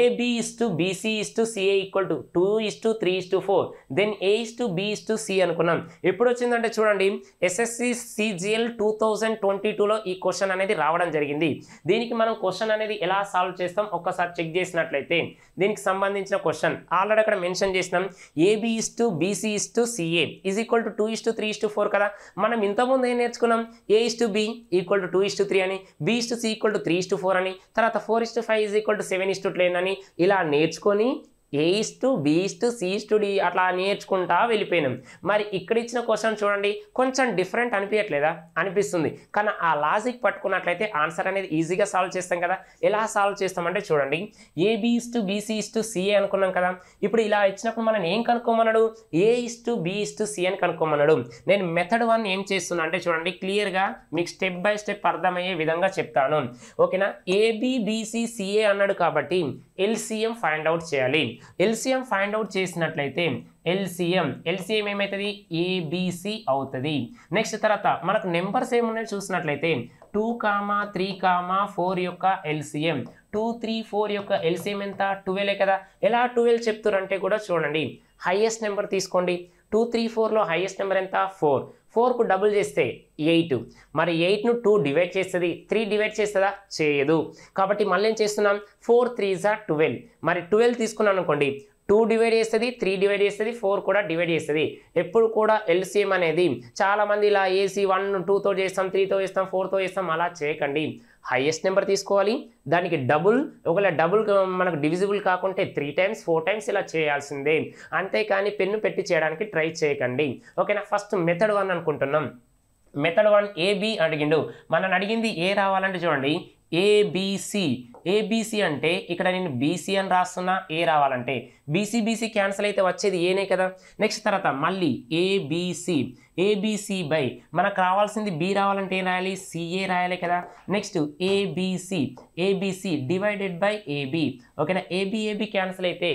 AB is to BC is to CA equal to two is to three is to four then A is to B is to C అనుకున్నాం ఎప్పుడు వచ్చిందంటే చూడండి SSC CGL two thousand twenty టూలో ఈ question అనేది రావడం జరిగింది దీనికి మనం క్వశ్చన్ క్వశ్చన్ అనేది ఎలా సాల్వ్ చేస్తాం ఒక్కసారి చెక్ చేసినట్లయితే దీనికి సంబంధించిన క్వశ్చన్ ఆల్రెడీ అక్కడ మెన్షన్ చేసినాం AB to BC to CA is equal to two is to three to four కదా మనం ఇంతకుముందు ఏం నేర్చుకున్నాం A is to B equal to two to three అని B to C equal to three to four అని తర్వాత four to five is equal to seven to ten అని ఇలా నేర్చుకొని ఏ ఇస్తూ బి ఇస్తూ సి ఇస్తూ డి అట్లా నేర్చుకుంటా వెళ్ళిపోయినాం మరి ఇక్కడ ఇచ్చిన క్వశ్చన్ చూడండి కొంచెం డిఫరెంట్ అనిపించట్లేదా అనిపిస్తుంది కానీ ఆ లాజిక్ పట్టుకున్నట్లయితే ఆన్సర్ అనేది ఈజీగా సాల్వ్ చేస్తాం కదా ఎలా సాల్వ్ చేస్తామంటే చూడండి AB is to BC is to CA అనుకున్నాం కదా ఇప్పుడు ఇలా ఇచ్చినప్పుడు మనం ఏం కనుక్కోమన్నాడు A is to B is to C అని కనుక్కోమన్నాడు నేను మెథడ్ వన్ ఏం చేస్తున్నా అంటే చూడండి క్లియర్గా మీకు స్టెప్ బై స్టెప్ అర్థమయ్యే విధంగా చెప్తాను ఓకేనా ఏబిబిసి సిఏ అన్నాడు కాబట్టి ఎల్సిఎం ఫైండ్ అవుట్ చేయాలి ఎల్సిఎం ఫైండ్ అవుట్ చేసినట్లయితే ఎల్సిఎం ఎల్సిఎం ఏమవుతుంది ఏబిసి అవుతుంది నెక్స్ట్ తర్వాత మనకు నెంబర్స్ ఏమున్నాయో చూసినట్లయితే two comma three comma four యొక్క ఎల్సిఎం టూ త్రీ ఫోర్ యొక్క ఎల్సిఎం ఎంత టువెల్ కదా ఎలా టువెల్వ్ చెప్తారంటే కూడా చూడండి హైయెస్ట్ నెంబర్ తీసుకోండి టూ త్రీ ఫోర్లో హైయెస్ట్ నెంబర్ ఎంత ఫోర్ ఫోర్కు డబుల్ చేస్తే ఎయిట్ మరి ఎయిట్ను టూ డివైడ్ చేస్తుంది త్రీ డివైడ్ చేస్తుందా చేయదు కాబట్టి మళ్ళీ ఏం చేస్తున్నాం ఫోర్ త్రీ జా ట్వెల్వ్ మరి ట్వెల్వ్ తీసుకున్నాను అనుకోండి టూ డివైడ్ చేస్తుంది త్రీ డివైడ్ చేస్తుంది ఫోర్ కూడా డివైడ్ చేస్తుంది ఎప్పుడు కూడా ఎల్సిఎం అనేది చాలామంది ఇలా ఏసీ వన్ టూతో చేస్తాం త్రీతో చేస్తాం ఫోర్తో చేస్తాం అలా చేయకండి హైయెస్ట్ నెంబర్ తీసుకోవాలి దానికి డబుల్ ఒకవేళ డబుల్ మనకు డివిజిబుల్ కాకుంటే త్రీ టైమ్స్ ఫోర్ టైమ్స్ ఇలా చేయాల్సిందే అంతేకాని పెన్ను పెట్టి చేయడానికి ట్రై చేయకండి ఓకేనా ఫస్ట్ మెథడ్ వన్ అనుకుంటున్నాం మెథడ్ వన్ ఏబి అడిగిండు మనని అడిగింది ఏ రావాలంటే చూడండి ఏబీసీ ఏబీసీ అంటే ఇక్కడ నేను బీసీ అని రాస్తున్నా ఏ రావాలంటే బీసీ బీసీ క్యాన్సిల్ అయితే వచ్చేది ఏనే కదా నెక్స్ట్ తర్వాత మళ్ళీ ఏబీసీ ఏబీసీ బై మనకు కావాల్సింది బి రావాలంటే ఏం రాయాలి సిఏ రాయాలి కదా next ABC ABC divided by AB ఓకేనా ఏబి ఏబి క్యాన్సిల్ అయితే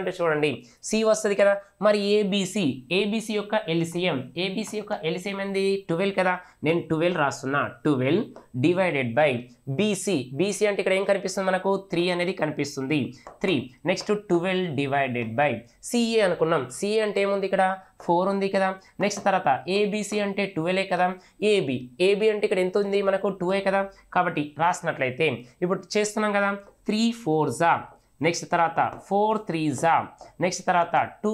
అంటే చూడండి సి వస్తుంది కదా మరి ఏబీసీ ఏబీసీ యొక్క ఎల్సిఎం ఏబీసీ యొక్క ఎల్సిఎం ఏంది టువెల్వ్ కదా నేను ట్వెల్వ్ రాస్తున్నా twelve divided by BC BC అంటే ఇక్కడ ఏం కనిపిస్తుంది మనకు త్రీ అనేది కనిపిస్తుంది three next twelve divided by CA అనుకున్నాం సిఏ అంటే ఏముంది ఇక్కడ ఫోర్ ఉంది కదా నెక్స్ట్ తర్వాత ఏబీసీ అంటే ట్వెల్వే కదా ఏబి ఏబి అంటే ఇక్కడ ఎంత ఉంది మనకు టూఏ కదా కాబట్టి రాసినట్లయితే ఇప్పుడు చేస్తున్నాం కదా త్రీ ఫోర్ జా నెక్స్ట్ తర్వాత ఫోర్ త్రీ జా నెక్స్ట్ తర్వాత టూ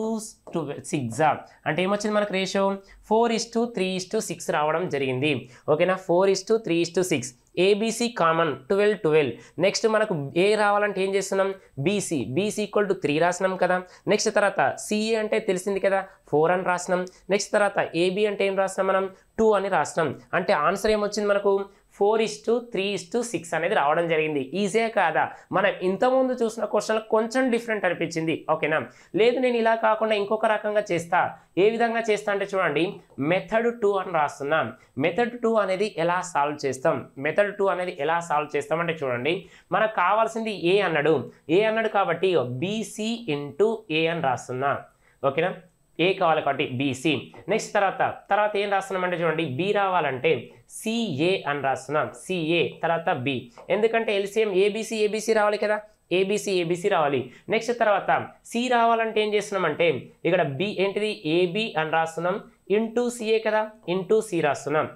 టూ సిక్స్ జా అంటే ఏమొచ్చింది మనకు ratio four is to three is to six రావడం జరిగింది ఓకేనా four is to three is to six ABC common twelve twelve next మనకు ఏ రావాలంటే ఏం చేస్తున్నాం BC BC equal to three రాసినాం కదా నెక్స్ట్ తర్వాత సిఏ అంటే తెలిసింది కదా ఫోర్ అని రాసినాం నెక్స్ట్ తర్వాత ఏబి అంటే ఏం రాసినాం మనం టూ అని రాసినాం అంటే ఆన్సర్ ఏమొచ్చింది మనకు four is to three is to six అనేది రావడం జరిగింది ఈజీ కాదా మనం ఇంతకుముందు చూసిన క్వశ్చన్ కొంచెం డిఫరెంట్ అనిపించింది ఓకేనా లేదు నేను ఇలా కాకుండా ఇంకొక రకంగా చేస్తా ఏ విధంగా చేస్తా అంటే చూడండి మెథడ్ టూ అని రాస్తున్నాం మెథడ్ టూ అనేది ఎలా సాల్వ్ చేస్తాం మెథడ్ టూ అనేది ఎలా సాల్వ్ చేస్తాం అంటే చూడండి మనకు కావాల్సింది ఏ అన్నాడు ఏ అన్నాడు కాబట్టి బీసీ ఇంటూ ఏ అని రాస్తున్నా ఓకేనా ఏ కావాలి కాబట్టి బీసీ నెక్స్ట్ తర్వాత తర్వాత ఏం రాస్తున్నామంటే చూడండి బి రావాలంటే సిఏ అని రాస్తున్నాం సిఏ తర్వాత బి ఎందుకంటే ఎల్సీఎం ఏబీసీ ఏబీసీ రావాలి కదా ఏబీసీ ఏబీసీ రావాలి నెక్స్ట్ తర్వాత సి రావాలంటే ఏం చేస్తున్నామంటే ఇక్కడ బి ఏంటిది ఏబి అని రాస్తున్నాం ఇంటూ సిఏ కదా ఇంటూ సి రాస్తున్నాం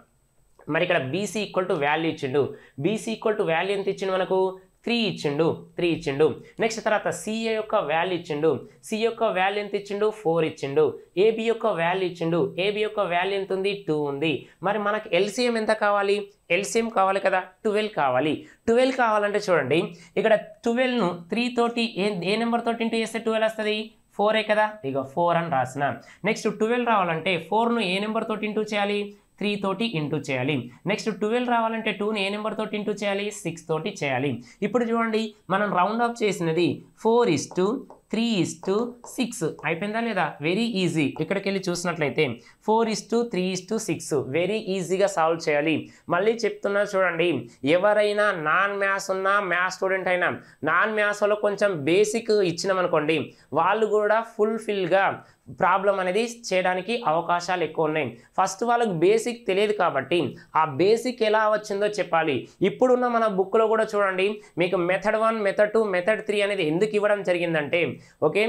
మరి ఇక్కడ బీసీ ఈక్వల్ టు వాల్యూ ఇచ్చిండు బీసీ ఈక్వల్ టు వాల్యూ ఎంత ఇచ్చిండు మనకు త్రీ ఇచ్చిండు త్రీ ఇచ్చిండు నెక్స్ట్ తర్వాత సిఏ యొక్క వాల్యూ ఇచ్చిండు సి యొక్క వాల్యూ ఎంత ఇచ్చిండు ఫోర్ ఇచ్చిండు ఏబి యొక్క వాల్యూ ఇచ్చిండు ఏబి యొక్క వాల్యూ ఎంత ఉంది టూ ఉంది మరి మనకు ఎల్సిఎం ఎంత కావాలి ఎల్సిఎం కావాలి కదా ట్వెల్వ్ కావాలి ట్వెల్వ్ కావాలంటే చూడండి ఇక్కడ ట్వెల్వ్ను త్రీ తోటి ఏ ఏ నెంబర్ తోటి ఇంటూ చేస్తే ట్వెల్వ్ వస్తుంది ఫోరే కదా ఇక ఫోర్ అని రాసిన నెక్స్ట్ ట్వెల్వ్ రావాలంటే ఫోర్ను ఏ నెంబర్ తోటి ఇంటూ చేయాలి త్రీ తోటి ఇంటూ చేయాలి నెక్స్ట్ ట్వెల్వ్ రావాలంటే టూని ఏ నెంబర్ తోటి ఇంటూ చేయాలి సిక్స్ తోటి చేయాలి ఇప్పుడు చూడండి మనం రౌండ్ ఆఫ్ చేసినది four is to three is to six అయిపోయిందా లేదా వెరీ ఈజీ ఇక్కడికి వెళ్ళి చూసినట్లయితే four is to three is to six very ఈజీగా సాల్వ్ చేయాలి మళ్ళీ చెప్తున్నా చూడండి ఎవరైనా నాన్ మ్యాథ్స్ ఉన్న మ్యాథ్స్ స్టూడెంట్ అయినా నాన్ మ్యాథ్స్లో కొంచెం బేసిక్ ఇచ్చినామనుకోండి వాళ్ళు కూడా ఫుల్ఫిల్గా ప్రాబ్లం అనేది చేయడానికి అవకాశాలు ఎక్కువ ఉన్నాయి ఫస్ట్ వాళ్ళకి బేసిక్ తెలియదు కాబట్టి ఆ బేసిక్ ఎలా వచ్చిందో చెప్పాలి ఇప్పుడున్న మన బుక్లో కూడా చూడండి మీకు method one method two method three అనేది ఎందుకు ఇవ్వడం జరిగిందంటే ఓకే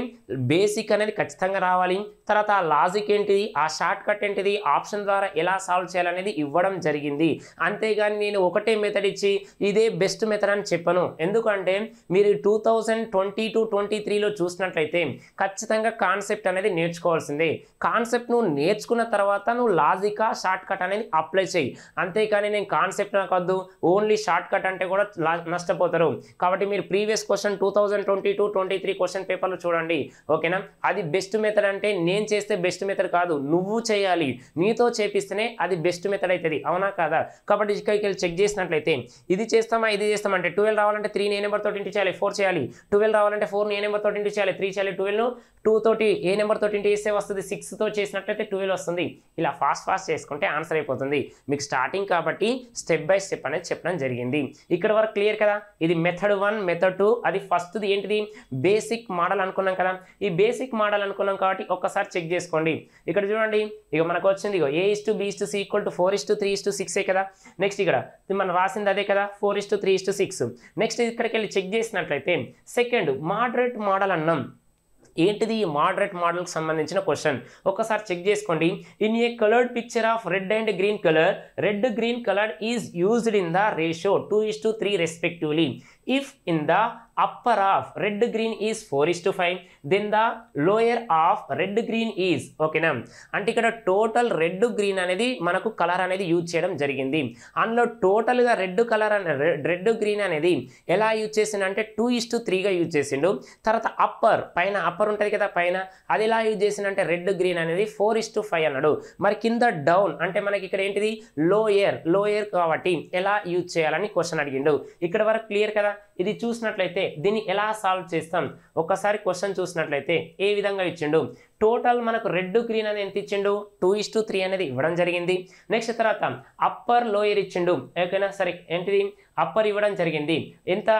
బేసిక్ అనేది ఖచ్చితంగా రావాలి తర్వాత ఆ లాజిక్ ఏంటిది ఆ షార్ట్ షార్ట్ కట్ ఏంటిది ఆప్షన్ ద్వారా ఎలా సాల్వ్ చేయాలనేది ఇవ్వడం జరిగింది అంతేగాని నేను ఒకటే మెథడ్ ఇచ్చి ఇదే బెస్ట్ మెథడ్ అని చెప్పను ఎందుకంటే మీరు two thousand twenty two twenty త్రీలో చూసినట్లయితే ఖచ్చితంగా కాన్సెప్ట్ అనేది నేర్చుకోవాల్సిందే కాన్సెప్ట్ నువ్వు నేర్చుకున్న తర్వాత నువ్వు లాజికా షార్ట్ కట్ అనేది అప్లై చేయి అంతేకాని నేను కాన్సెప్ట్ నాకు వద్దు ఓన్లీ షార్ట్ కట్ అంటే కూడా నష్టపోతారు కాబట్టి మీరు previous question two thousand twenty two twenty three question పేపర్లు చూడండి ఓకేనా అది బెస్ట్ మెథడ్ అంటే నేను చేస్తే బెస్ట్ మెథడ్ కాదు నువ్వు చేయాలి నీతో చేపిస్తేనే అది బెస్ట్ మెథడ్ అవుతుంది అవునా కాదా కాబట్టి ఇక్కడికి చెక్ చేసినట్లయితే ఇది చేస్తామా ఇది చేస్తామంటే ట్వెల్వ్ రావాలంటే నే ఏ నెంబర్తో ఇంటి చేయాలి ఫోర్ చేయాలి ట్వెల్వ్ రావాలంటే నే ఏ నెంబర్తో ఇంటి చేయాలి త్రీ చేయాలి ట్వెల్వ్ టూ తోటి ఏ నెంబర్తో ఇంటి చేస్తే వస్తుంది సిక్స్తో చేసినట్లయితే ట్వెల్వ్ వస్తుంది ఇలా ఫాస్ట్ ఫాస్ట్ చేసుకుంటే ఆన్సర్ అయిపోతుంది మీకు స్టార్టింగ్ కాబట్టి స్టెప్ బై స్టెప్ అనేది చెప్పడం జరిగింది ఇక్కడ వరకు క్లియర్ కదా ఇది మెథడ్ వన్ మెథడ్ టూ అది ఫస్ట్ది ఏంటిది బేసిక్ మోడల్ అనుకున్నాం కదా ఈ బేసిక్ మోడల్ అనుకున్నాం కాబట్టి ఒక్కసారి చెక్ చేసుకోండి ఇక్కడ చూడండి ఇక మనకు వచ్చింది ఇక A is to B is to C equal to four is to three is to సిక్సే కదా నెక్స్ట్ ఇక్కడ మనం రాసింది అదే కదా four is to three is to six next ఇక్కడికి వెళ్ళి చెక్ చేసినట్లయితే సెకండ్ మాడరేట్ మోడల్ అన్నాం ఏంటిది ఈ మోడరేట్ మోడల్కి సంబంధించిన క్వశ్చన్ ఒకసారి చెక్ చేసుకోండి in a coloured picture of red and green colour red green colour is used in the ratio two is to three respectively if in the upper of red green is four is to 5 then the lower of red green is ఓకేనా అంటే ఇక్కడ total red green అనేది మనకు colour అనేది use చేయడం జరిగింది అందులో టోటల్గా రెడ్ కలర్ రెడ్ గ్రీన్ అనేది ఎలా యూజ్ చేసిండు అంటే టూ ఇస్ టు త్రీగా యూజ్ చేసిండు తర్వాత అప్పర్ పైన అప్పర్ ఉంటుంది కదా పైన అది ఎలా యూజ్ చేసిందంటే రెడ్ గ్రీన్ అనేది ఫోర్ ఇస్ టు ఫైవ్ అన్నాడు మరి కింద డౌన్ అంటే మనకి ఇక్కడ ఏంటిది లోయర్ లోయర్ కాబట్టి ఎలా యూజ్ చేయాలని క్వశ్చన్ అడిగిండు ఇక్కడ వరకు క్లియర్ కదా ఇది చూసినట్లయితే దీన్ని ఎలా సాల్వ్ చేస్తాం ఒక్కసారి క్వశ్చన్ చూసినట్లయితే ఏ విధంగా ఇచ్చిండు టోటల్ మనకు రెడ్ గ్రీన్ అనేది ఎంత ఇచ్చిండు టూ ఇస్ టూ త్రీ అనేది ఇవ్వడం జరిగింది నెక్స్ట్ తర్వాత అప్పర్ లోయర్ ఇచ్చిండు ఓకేనా సరే ఏంటిది అప్పర్ ఇవ్వడం జరిగింది ఎంత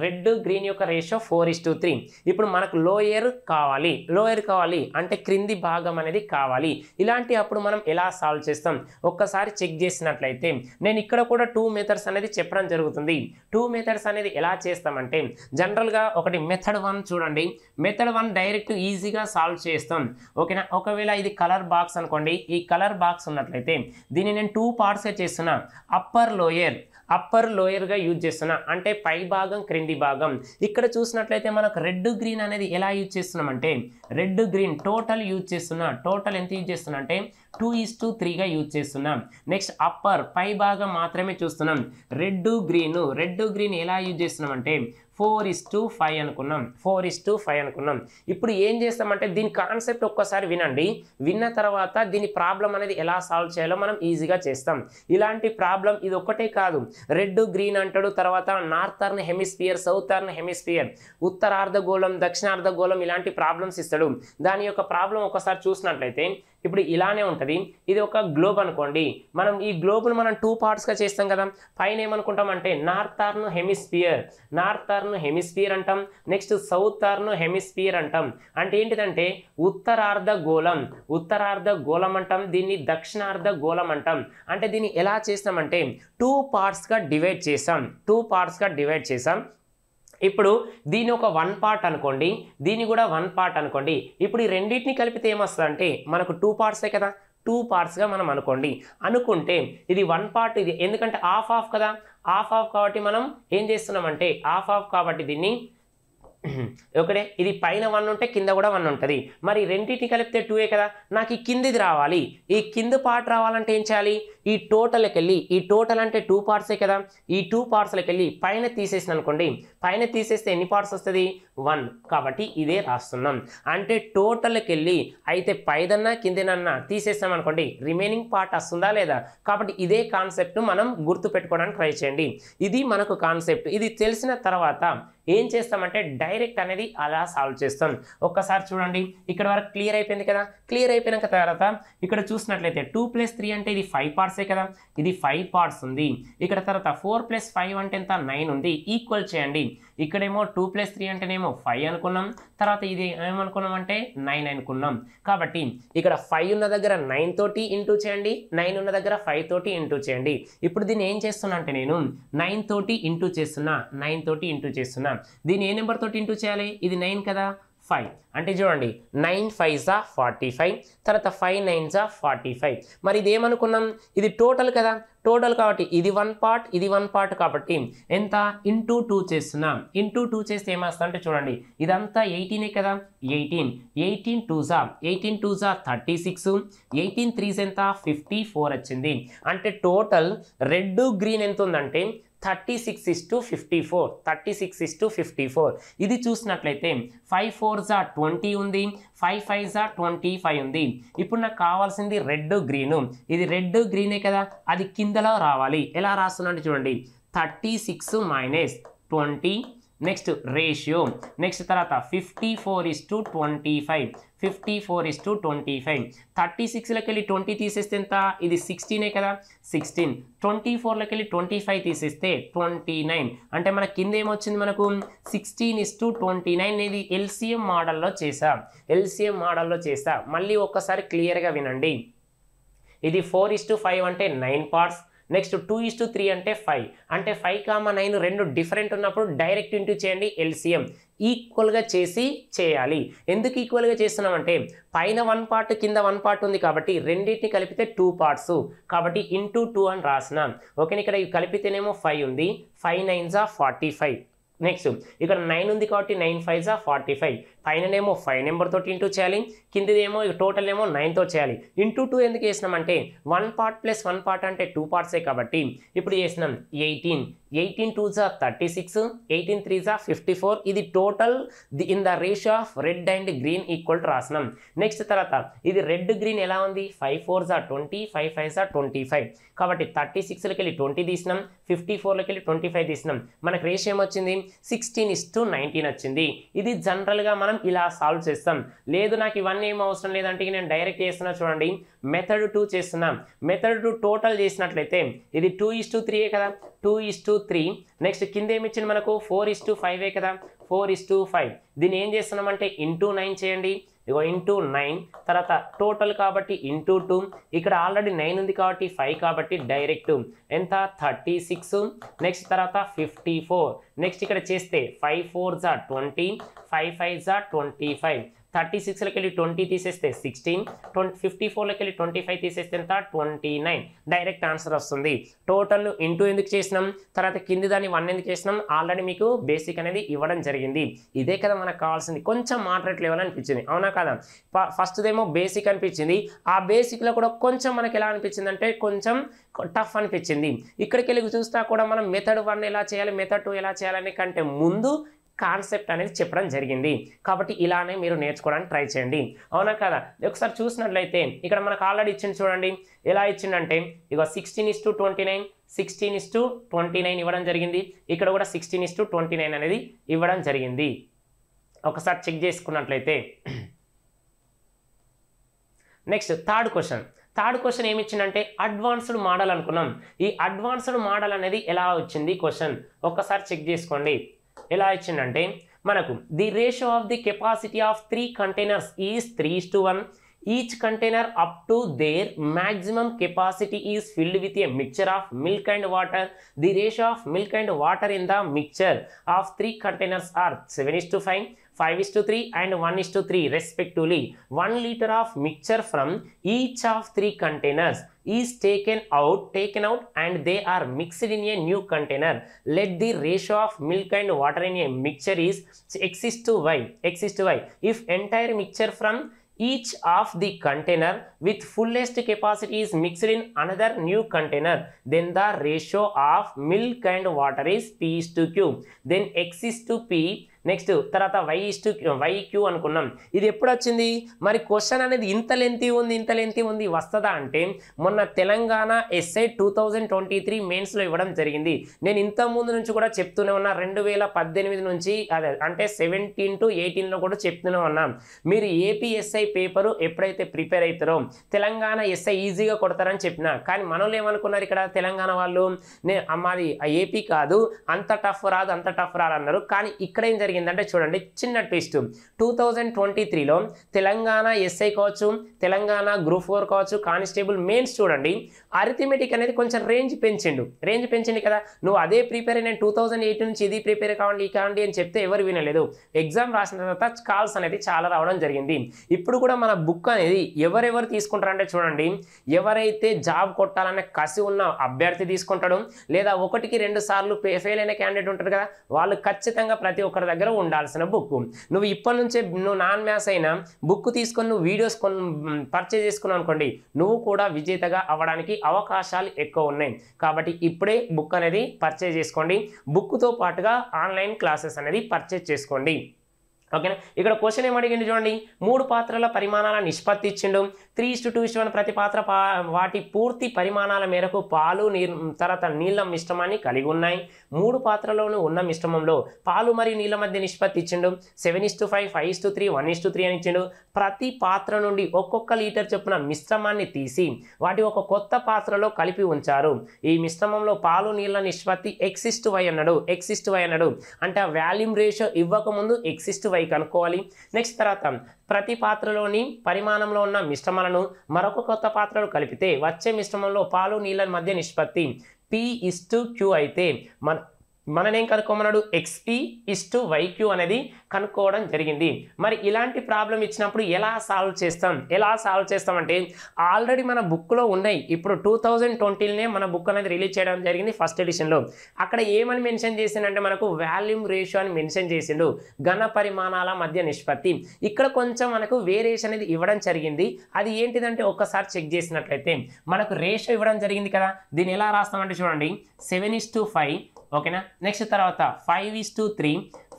రెడ్ గ్రీన్ యొక్క ratio four is to three ఇప్పుడు మనకు లోయర్ కావాలి లోయర్ కావాలి అంటే క్రింది భాగం అనేది కావాలి ఇలాంటి అప్పుడు మనం ఎలా సాల్వ్ చేస్తాం ఒక్కసారి చెక్ చేసినట్లయితే నేను ఇక్కడ కూడా టూ మెథడ్స్ అనేది చెప్పడం జరుగుతుంది టూ మెథడ్స్ అనేది ఎలా చేస్తామంటే జనరల్గా ఒకటి మెథడ్ వన్ చూడండి మెథడ్ వన్ డైరెక్ట్ ఈజీగా సాల్వ్ చేస్తాం ఓకేనా ఒకవేళ ఇది కలర్ బాక్స్ అనుకోండి ఈ కలర్ బాక్స్ ఉన్నట్లయితే దీన్ని నేను టూ పార్ట్స్గా చేస్తున్నా అప్పర్ లోయర్ అప్పర్ లోయర్గా యూజ్ చేస్తున్నా అంటే పై భాగం క్రింది భాగం ఇక్కడ చూసినట్లయితే మనకు రెడ్ గ్రీన్ అనేది ఎలా యూజ్ చేస్తున్నామంటే రెడ్ గ్రీన్ టోటల్ యూజ్ చేస్తున్నా టోటల్ ఎంత యూజ్ చేస్తున్నా అంటే టూ ఈస్ టూ త్రీగా యూజ్ చేస్తున్నాం నెక్స్ట్ అప్పర్ పై భాగం మాత్రమే చూస్తున్నాం రెడ్ గ్రీన్ రెడ్ గ్రీన్ ఎలా యూజ్ చేస్తున్నాం అంటే ఫోర్ ఇస్ టు ఫైవ్ అనుకున్నాం ఫోర్ ఇస్ టు ఫైవ్ అనుకున్నాం ఇప్పుడు ఏం చేస్తామంటే దీని కాన్సెప్ట్ ఒక్కసారి వినండి విన్న తర్వాత దీని ప్రాబ్లం అనేది ఎలా సాల్వ్ చేయాలో మనం ఈజీగా చేస్తాం ఇలాంటి ప్రాబ్లం ఇది ఒక్కటే కాదు రెడ్ గ్రీన్ అంటాడు తర్వాత నార్థర్న్ హెమిస్ఫియర్ సౌతర్న్ హెమిస్ఫియర్ ఉత్తరార్ధగోళం దక్షిణార్ధగోళం ఇలాంటి ప్రాబ్లమ్స్ ఇస్తాడు దాని యొక్క ప్రాబ్లం ఒకసారి చూసినట్లయితే ఇప్పుడు ఇలానే ఉంటుంది ఇది ఒక గ్లోబ్ అనుకోండి మనం ఈ గ్లోబ్ను మనం టూ పార్ట్స్గా చేస్తాం కదా పైన ఏమనుకుంటాం అంటే northern hemisphere norther northern hemisphere అంటాం నెక్స్ట్ సౌతర్న్ హెమిస్ఫియర్ అంటాం అంటే ఏంటిదంటే ఉత్తరార్ధ గోళం ఉత్తరార్ధ గోళం అంటాం దీన్ని దక్షిణార్ధ గోళం అంటాం అంటే దీన్ని ఎలా చేసామంటే టూ పార్ట్స్గా డివైడ్ చేసాం టూ పార్ట్స్గా డివైడ్ చేసాం ఇప్పుడు దీని ఒక వన్ పార్ట్ అనుకోండి దీని కూడా వన్ పార్ట్ అనుకోండి ఇప్పుడు ఈ రెండింటిని కలిపితే ఏమొస్తుందంటే మనకు టూ పార్ట్సే కదా టూ పార్ట్స్గా మనం అనుకోండి అనుకుంటే ఇది వన్ పార్ట్ ఇది ఎందుకంటే హాఫ్ హాఫ్ కదా ఆఫ్ ఆఫ్ కాబట్టి మనం ఏం చేస్తున్నామంటే ఆఫ్ ఆఫ్ కాబట్టి దీన్ని ఒకటే ఇది పైన వన్ ఉంటే కింద కూడా వన్ ఉంటుంది మరి రెండింటిని కలిపితే టూఏ కదా నాకు ఈ కిందిది రావాలి ఈ కింద పార్ట్ రావాలంటే ఏం చేయాలి ఈ టోటల్కి వెళ్ళి ఈ టోటల్ అంటే టూ పార్ట్సే కదా ఈ టూ పార్ట్స్లకి వెళ్ళి పైన తీసేసిన అనుకోండి పైన తీసేస్తే ఎన్ని పార్ట్స్ వస్తుంది వన్ కాబట్టి ఇదే రాస్తున్నాం అంటే టోటల్కి వెళ్ళి అయితే పైదన్నా కిందనన్నా తీసేస్తాం అనుకోండి రిమైనింగ్ పార్ట్ వస్తుందా లేదా కాబట్టి ఇదే కాన్సెప్ట్ మనం గుర్తు పెట్టుకోవడానికి ట్రై చేయండి ఇది మనకు కాన్సెప్ట్ ఇది తెలిసిన తర్వాత ఏం చేస్తామంటే డైరెక్ట్ అనేది అలా సాల్వ్ చేస్తాం ఒక్కసారి చూడండి ఇక్కడ వరకు క్లియర్ అయిపోయింది కదా క్లియర్ అయిపోయినాక తర్వాత ఇక్కడ చూసినట్లయితే టూ ప్లస్ త్రీ అంటే ఇది ఫైవ్ పార్ట్స్ పార్ట్సే కదా ఇది ఫైవ్ పార్ట్స్ ఉంది ఇక్కడ తర్వాత ఫోర్ ప్లస్ ఫైవ్ అంటే ఎంత నైన్ ఉంది ఈక్వల్ చేయండి ఇక్కడేమో టూ ప్లస్ త్రీ అంటేనేమో ఫైవ్ అనుకున్నాం తర్వాత ఇది ఏమనుకున్నాం అంటే నైన్ అనుకున్నాం కాబట్టి ఇక్కడ ఫైవ్ ఉన్న దగ్గర నైన్ తోటి ఇంటూ చేయండి నైన్ ఉన్న దగ్గర ఫైవ్ తోటి ఇంటూ చేయండి ఇప్పుడు దీన్ని ఏం చేస్తున్నా అంటే నేను నైన్ తోటి ఇంటూ చేస్తున్నా నైన్ తోటి ఇంటూ చేస్తున్నా దీన్ని ఏ నెంబర్ తోటి ఇంటూ చేయాలి ఇది నైన్ కదా ఫైవ్ అంటే చూడండి నైన్ ఫైవ్ సా ఫార్టీ ఫైవ్ తర్వాత ఫైవ్ నైన్ సా ఫార్టీ ఫైవ్ మరి ఇదేమనుకున్నాం ఇది టోటల్ కదా టోటల్ కాబట్టి ఇది వన్ పార్ట్ ఇది వన్ పార్ట్ కాబట్టి ఎంత ఇంటూ టూ చేస్తున్నాం ఇంటూ టూ చేస్తే ఏమేస్తా అంటే చూడండి ఇదంతా ఎయిటీనే కదా ఎయిటీన్ ఎయిటీన్ టూ సా ఎయిటీన్ టూ సా థర్టీ సిక్స్ ఎయిటీన్ త్రీస్ ఎంత ఫిఫ్టీ ఫోర్ వచ్చింది అంటే టోటల్ రెడ్ గ్రీన్ ఎంత ఉందంటే thirty six is to fifty four thirty six is to fifty four ఇది చూసినట్లయితే ఫైవ్ ఫోర్ జా ట్వంటీ ఉంది ఫైవ్ ఫైవ్ జా ట్వంటీ ఫైవ్ ఉంది ఇప్పుడు నాకు కావాల్సింది రెడ్ గ్రీను ఇది రెడ్ గ్రీనే కదా అది కిందలో రావాలి ఎలా రాస్తున్నాను చూడండి thirty six minus twenty next ratio next తర్వాత fifty four is to twenty five fifty four is to twenty five thirty సిక్స్లోకి వెళ్ళి ట్వంటీ తీసేస్తే ఎంత ఇది సిక్స్టీనే కదా సిక్స్టీన్ ట్వంటీ ఫోర్లోకి వెళ్ళి ట్వంటీ ఫైవ్ తీసేస్తే ట్వంటీ నైన్ అంటే మన కింద ఏమొచ్చింది మనకు sixteen is to twenty nine ఇది ఎల్సిఎం మోడల్లో చేసా ఎల్సిఎం మోడల్లో చేసా మళ్ళీ ఒక్కసారి క్లియర్గా వినండి ఇది ఫోర్ ఇస్ టు ఫైవ్ అంటే nine parts next two is to three అంటే ఫైవ్ అంటే ఫైవ్ కామా నైన్ రెండు డిఫరెంట్ ఉన్నప్పుడు డైరెక్ట్ ఇంటూ చేయండి ఎల్సిఎం ఈక్వల్గా చేసి చేయాలి ఎందుకు ఈక్వల్గా చేస్తున్నామంటే పైన వన్ పార్ట్ కింద వన్ పార్ట్ ఉంది కాబట్టి రెండింటిని కలిపితే టూ పార్ట్స్ కాబట్టి ఇంటూ టూ అని రాసిన ఓకే ఇక్కడ ఇవి కలిపితేనేమో ఫైవ్ ఉంది five nines of forty five next ఇక్కడ నైన్ ఉంది కాబట్టి nine five of forty five ఏమో ఫైవ్ నెంబర్తో ఇంటూ చేయాలి కిందదేమో టోటల్ ఏమో నైన్తో చేయాలి ఇంటూ టూ ఎందుకు వేసినామంటే one part plus one part అంటే టూ పార్ట్సే కాబట్టి ఇప్పుడు చేసినాం ఎయిటీన్ ఎయిటీన్ టూ జా థర్టీ సిక్స్ ఎయిటీన్ త్రీ జా ఫిఫ్టీ ఫోర్ ఇది total the in the ratio of red and green equal to రాసినాం నెక్స్ట్ తర్వాత ఇది రెడ్ గ్రీన్ ఎలా ఉంది ఫైవ్ ఫోర్ జా ట్వంటీ ఫైవ్ ఫైవ్ జా ట్వంటీ ఫైవ్ కాబట్టి థర్టీ సిక్స్లకి వెళ్ళి ట్వంటీ తీసినాం ఫిఫ్టీ ఫోర్లోకి వెళ్ళి ట్వంటీ ఫైవ్ తీసినాం మనకు రేషియో ఏమొచ్చింది సిక్స్టీన్ ఇస్ టు నైన్టీన్ వచ్చింది ఇది జనరల్గా మనం మనం ఇలా సాల్వ్ చేస్తాం లేదు నాకు ఇవన్నీ ఏం అవసరం లేదంటే నేను డైరెక్ట్ చేస్తున్నా చూడండి మెథడ్ టూ చేస్తున్నాం మెథడ్ టూ టోటల్ చేసినట్లయితే ఇది టూ ఇస్ టూ త్రీయే కదా two is to three next కింద ఏమిచ్చింది మనకు ఫోర్ ఇస్ టూ ఫైవే కదా ఫోర్ ఇస్ టూ ఫైవ్ దీన్ని ఏం చేస్తున్నామంటే ఇంటూ నైన్ చేయండి ఇగో ఇంటూ నైన్ తర్వాత టోటల్ కాబట్టి ఇంటూ టూ ఇక్కడ ఆల్రెడీ నైన్ ఉంది కాబట్టి ఫైవ్ కాబట్టి డైరెక్ట్ ఎంత థర్టీ సిక్స్ నెక్స్ట్ తర్వాత ఫిఫ్టీ నెక్స్ట్ ఇక్కడ చేస్తే ఫైవ్ ఫోర్ జా ట్వంటీ ఫైవ్ ఫైవ్ జా ట్వంటీ ఫైవ్ థర్టీ సిక్స్లోకి వెళ్ళి ట్వంటీ తీసేస్తే సిక్స్టీన్ ట్వంటీ ఫిఫ్టీ ఫోర్లోకి వెళ్ళి ట్వంటీ ఫైవ్ తీసేస్తే ఎంత ట్వంటీ నైన్ డైరెక్ట్ ఆన్సర్ వస్తుంది టోటల్ ఇంటూ ఎందుకు చేసినాం తర్వాత కింది దాన్ని వన్ ఎందుకు చేసినాం ఆల్రెడీ మీకు బేసిక్ అనేది ఇవ్వడం జరిగింది ఇదే కదా మనకు కావాల్సింది కొంచెం మాటరేట్ లెవెల్ అనిపించింది అవునా కదా ఫస్ట్దేమో బేసిక్ అనిపించింది ఆ బేసిక్లో కూడా కొంచెం మనకి ఎలా అనిపించింది అంటే కొంచెం టఫ్ అనిపించింది ఇక్కడికి వెళ్ళి చూస్తా కూడా మనం మెథడ్ వన్ ఎలా చేయాలి మెథడ్ టూ ఎలా చేయాలని కంటే ముందు కాన్సెప్ట్ అనేది చెప్పడం జరిగింది కాబట్టి ఇలానే మీరు నేర్చుకోవడానికి ట్రై చేయండి అవునా కదా ఒకసారి చూసినట్లయితే ఇక్కడ మనకు ఆల్రెడీ ఇచ్చింది చూడండి ఎలా ఇచ్చిందంటే ఇక sixteen is to twenty nine sixteen is to twenty nine ఇవ్వడం జరిగింది ఇక్కడ కూడా sixteen is to twenty nine అనేది ఇవ్వడం జరిగింది ఒకసారి చెక్ చేసుకున్నట్లయితే next third question third question ఏమిచ్చిందంటే అడ్వాన్స్డ్ మోడల్ అనుకున్నాం ఈ అడ్వాన్స్డ్ మోడల్ అనేది ఎలా వచ్చింది క్వశ్చన్ ఒక్కసారి చెక్ చేసుకోండి ఎలా ఇచ్చిందంటే మనకు the ratio of the capacity of three containers is three to one each container up to their maximum capacity is filled with a mixture of milk and water the ratio of milk and water in the mixture of three containers are seven is to five five is to three and one is to three respectively one litre of mixture from each of three containers is taken out taken out and they are mixed in a new container let the ratio of milk and water in a mixture is x is to y x is to y if entire mixture from each of the container with fullest capacity is mixed in another new container then the ratio of milk and water is p is to q then x is to p next తర్వాత Y is to Y Q అనుకున్నాం ఇది ఎప్పుడు వచ్చింది మరి question అనేది ఇంత lengthy ఉంది ఇంత లెంతి ఉంది వస్తుందా అంటే మొన్న Telangana SI two thousand twenty three మెయిన్స్లో ఇవ్వడం జరిగింది నేను ఇంత ముందు నుంచి కూడా చెప్తూనే ఉన్నా రెండు వేల పద్దెనిమిది నుంచి అదే అంటే సెవెంటీన్ టు ఎయిటీన్లో కూడా చెప్తూనే ఉన్నాం మీరు ఏపీఎస్ఐ పేపరు ఎప్పుడైతే ప్రిపేర్ అవుతారో తెలంగాణ ఎస్ఐ ఈజీగా కొడతారని చెప్పిన కానీ మనోళ్ళు ఏమనుకున్నారు ఇక్కడ తెలంగాణ వాళ్ళు నేను మాది ఏపీ కాదు అంత టఫ్ రాదు అంత టఫ్ రాదు అన్నారు కానీ ఇక్కడ ఏం జరిగింది జరిగిందంటే చూడండి చిన్న ట్విస్ట్ టూ థౌజండ్ ట్వంటీ త్రీలో తెలంగాణ ఎస్ఐ కావచ్చు తెలంగాణ గ్రూప్ ఫోర్ కావచ్చు కానిస్టేబుల్ మెయిన్స్ చూడండి అరిథమెటిక్ అనేది కొంచెం రేంజ్ పెంచిండు రేంజ్ పెంచండి కదా నువ్వు అదే ప్రిపేర్ నేను టూ థౌజండ్ ఎయిట్ నుంచి ఇది ప్రిపేర్ కావండి కావండి అని చెప్తే ఎవరు వినలేదు ఎగ్జామ్ రాసిన తర్వాత కాల్స్ అనేది చాలా రావడం జరిగింది ఇప్పుడు కూడా మన బుక్ అనేది ఎవరెవరు తీసుకుంటారంటే చూడండి ఎవరైతే జాబ్ కొట్టాలనే కసి ఉన్న అభ్యర్థి తీసుకుంటాడు లేదా ఒకటికి రెండు సార్లు ఫెయిల్ అయిన క్యాండిడేట్ ఉంటారు కదా వాళ్ళు ఖచ్చితంగా ప్రతి ఒక్కరి దగ్గర దగ్గర ఉండాల్సిన బుక్ నువ్వు ఇప్పటి నుంచే నువ్వు నాన్ మ్యాథ్స్ అయినా బుక్ తీసుకొని నువ్వు వీడియోస్ కొను పర్చేజ్ చేసుకున్నావు అనుకోండి నువ్వు కూడా విజేతగా అవ్వడానికి అవకాశాలు ఎక్కువ ఉన్నాయి కాబట్టి ఇప్పుడే బుక్ అనేది పర్చేజ్ చేసుకోండి బుక్తో పాటుగా ఆన్లైన్ క్లాసెస్ అనేది పర్చేజ్ చేసుకోండి ఓకేనా ఇక్కడ క్వశ్చన్ అడిగింది చూడండి మూడు పాత్రల పరిమాణాల నిష్పత్తి ఇచ్చిండు three is to two is to one ప్రతి పాత్ర వాటి పూర్తి పరిమాణాల మేరకు పాలు నీరు తర్వాత నీళ్ళ మిశ్రమాన్ని కలిగి ఉన్నాయి మూడు పాత్రలోనూ ఉన్న మిశ్రమంలో పాలు మరియు నీళ్ళ మధ్య నిష్పత్తి ఇచ్చిండు seven is to five five is to three one is to three అని ఇచ్చిండు ప్రతి పాత్ర నుండి ఒక్కొక్క లీటర్ చొప్పున మిశ్రమాన్ని తీసి వాటి ఒక కొత్త పాత్రలో కలిపి ఉంచారు ఈ మిశ్రమంలో పాలు నీళ్ళ నిష్పత్తి ఎక్సిస్ట్ వై అన్నాడు ఎక్సిస్ట్ వై అన్నాడు అంటే వాల్యూమ్ రేషియో ఇవ్వకముందు ఎక్సిస్ట్ వై అవి కనుక్కోవాలి నెక్స్ట్ తర్వాత ప్రతి పాత్రలోని పరిమాణంలో ఉన్న మిశ్రమాలను మరొక కొత్త పాత్రలు కలిపితే వచ్చే మిశ్రమంలో పాలు నీళ్ళ మధ్య నిష్పత్తి పి ఇస్ టు క్యూ అయితే మన మననేం కనుక్కోమన్నాడు ఎక్స్పీ ఇస్ టు వైక్యూ అనేది కనుక్కోవడం జరిగింది మరి ఇలాంటి ప్రాబ్లం ఇచ్చినప్పుడు ఎలా సాల్వ్ చేస్తాం ఎలా సాల్వ్ చేస్తామంటే ఆల్రెడీ మన బుక్లో ఉన్నాయి ఇప్పుడు టూ థౌజండ్ ట్వంటీలోనే మన బుక్ అనేది రిలీజ్ చేయడం జరిగింది ఫస్ట్ ఎడిషన్లో అక్కడ ఏమని మెన్షన్ చేసిండే మనకు వాల్యూమ్ రేషియో అని మెన్షన్ చేసిండు ఘన పరిమాణాల మధ్య నిష్పత్తి ఇక్కడ కొంచెం మనకు వేరియేషన్ అనేది ఇవ్వడం జరిగింది అది ఏంటిదంటే ఒక్కసారి చెక్ చేసినట్లయితే మనకు రేషియో ఇవ్వడం జరిగింది కదా దీన్ని ఎలా రాస్తామంటే చూడండి సెవెన్ ఇస్ టు ఫైవ్ ఓకేనా నెక్స్ట్ తర్వాత five is to three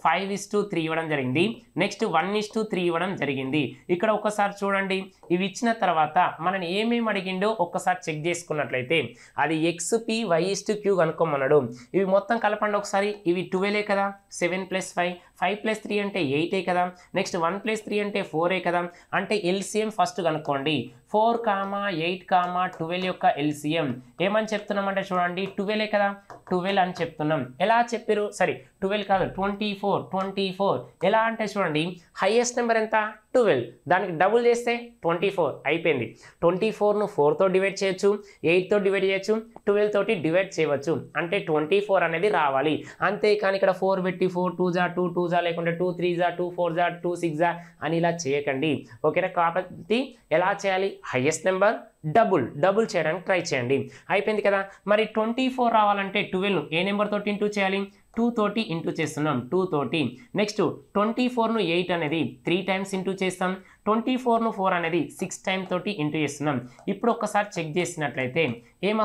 five is to three ఇవ్వడం జరిగింది next one is to three ఇవ్వడం జరిగింది ఇక్కడ ఒకసారి చూడండి ఇవి ఇచ్చిన తర్వాత మనని ఏమేమి అడిగిండో ఒక్కసారి చెక్ చేసుకున్నట్లయితే అది x p y is to q కనుక్కోమన్నాడు ఇవి మొత్తం కలపండి ఒకసారి ఇవి ట్వెల్వే కదా seven plus five five plus three అంటే ఎయిటే కదా నెక్స్ట్ వన్ ప్లస్ త్రీ అంటే ఫోరే కదా అంటే ఎల్సిఎం ఫస్ట్ కనుక్కోండి four comma eight comma twelve యొక్క ఎల్సిఎం ఏమని చెప్తున్నామంటే చూడండి ట్వెల్వే కదా ట్వెల్వ్ అని చెప్తున్నాం ఎలా చెప్పారు సరే ట్వెల్వ్ కాదు twenty four four twenty four ఎలా అంటే చూడండి హైయెస్ట్ నెంబర్ ఎంత ట్వెల్వ్ దానికి డబుల్ చేస్తే ట్వంటీ ఫోర్ అయిపోయింది ట్వంటీ ఫోర్ను ఫోర్తో డివైడ్ చేయొచ్చు ఎయిట్తో డివైడ్ చేయొచ్చు ట్వెల్వ్ తోటి డివైడ్ చేయవచ్చు అంటే ట్వంటీ ఫోర్ అనేది రావాలి అంతే కానీ ఇక్కడ ఫోర్ పెట్టి ఫోర్ టూ జా టూ టూ జా లేకుంటే టూ త్రీ జా టూ ఫోర్ జా టూ సిక్స్ జా అని ఇలా చేయకండి ఓకేనా కాబట్టి ఎలా చేయాలి హయ్యెస్ట్ నెంబర్ డబుల్ డబుల్ చేయడానికి ట్రై చేయండి అయిపోయింది కదా మరి ట్వంటీ ఫోర్ రావాలంటే ట్వెల్వ్ ఏ నెంబర్ తోటి ఇంటూ చేయాలి టూ తోటి ఇంటూ చేస్తున్నాం టూ తోటి నెక్స్ట్ ట్వంటీ ఫోర్ను ఎయిట్ అనేది త్రీ టైమ్స్ ఇంటూ చేస్తాం ట్వంటీ ఫోర్ను ఫోర్ అనేది సిక్స్ టైం తోటి ఇంటూ చేస్తున్నాం ఇప్పుడు ఒక్కసారి చెక్ చేసినట్లయితే ఏం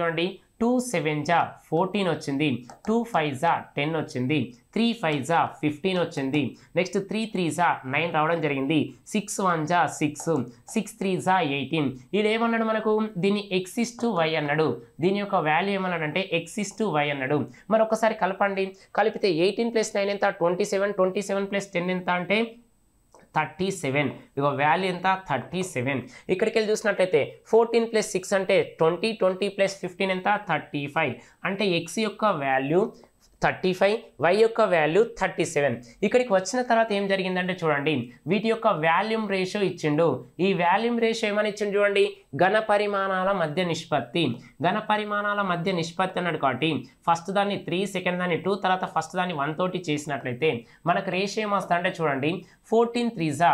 చూడండి టూ సెవెన్ జా ఫోర్టీన్ వచ్చింది టూ ఫైవ్ జా టెన్ వచ్చింది త్రీ ఫైవ్ జా ఫిఫ్టీన్ వచ్చింది నెక్స్ట్ త్రీ త్రీ జా నైన్ రావడం జరిగింది సిక్స్ వన్ జా సిక్స్ సిక్స్ త్రీ జా ఎయిటీన్ ఇది ఏమన్నాడు మనకు దీన్ని ఎక్సిస్ టు వై అన్నాడు దీని యొక్క వాల్యూ ఏమన్నాడు అంటే ఎక్సిస్ టు వై అన్నాడు మరి ఒకసారి కలపండి కలిపితే ఎయిటీన్ ప్లస్ నైన్ ఎంత twenty seven twenty seven plus ten ఎంత అంటే థర్టీ సెవెన్ ఇక వాల్యూ ఎంత థర్టీ సెవెన్ ఇక్కడికి వెళ్ళి చూసినట్లయితే ఫోర్టీన్ ప్లస్ సిక్స్ అంటే ట్వంటీ ట్వంటీ ప్లస్ ఫిఫ్టీన్ ఎంత థర్టీ ఫైవ్ అంటే ఎక్స్ యొక్క వాల్యూ థర్టీ ఫైవ్ వై యొక్క వాల్యూ థర్టీ సెవెన్ ఇక్కడికి వచ్చిన తర్వాత ఏం జరిగిందంటే చూడండి వీటి యొక్క వాల్యూమ్ రేషియో ఇచ్చిండు ఈ వాల్యూమ్ రేషియో ఏమని ఇచ్చిండు చూడండి ఘన పరిమాణాల మధ్య నిష్పత్తి ఘన పరిమాణాల మధ్య నిష్పత్తి అన్నాడు కాబట్టి ఫస్ట్ దాన్ని త్రీ సెకండ్ దాన్ని టూ తర్వాత ఫస్ట్ దాన్ని వన్ తోటి చేసినట్లయితే మనకు రేషియో ఏమొస్తుందంటే చూడండి ఫోర్టీన్ త్రీజా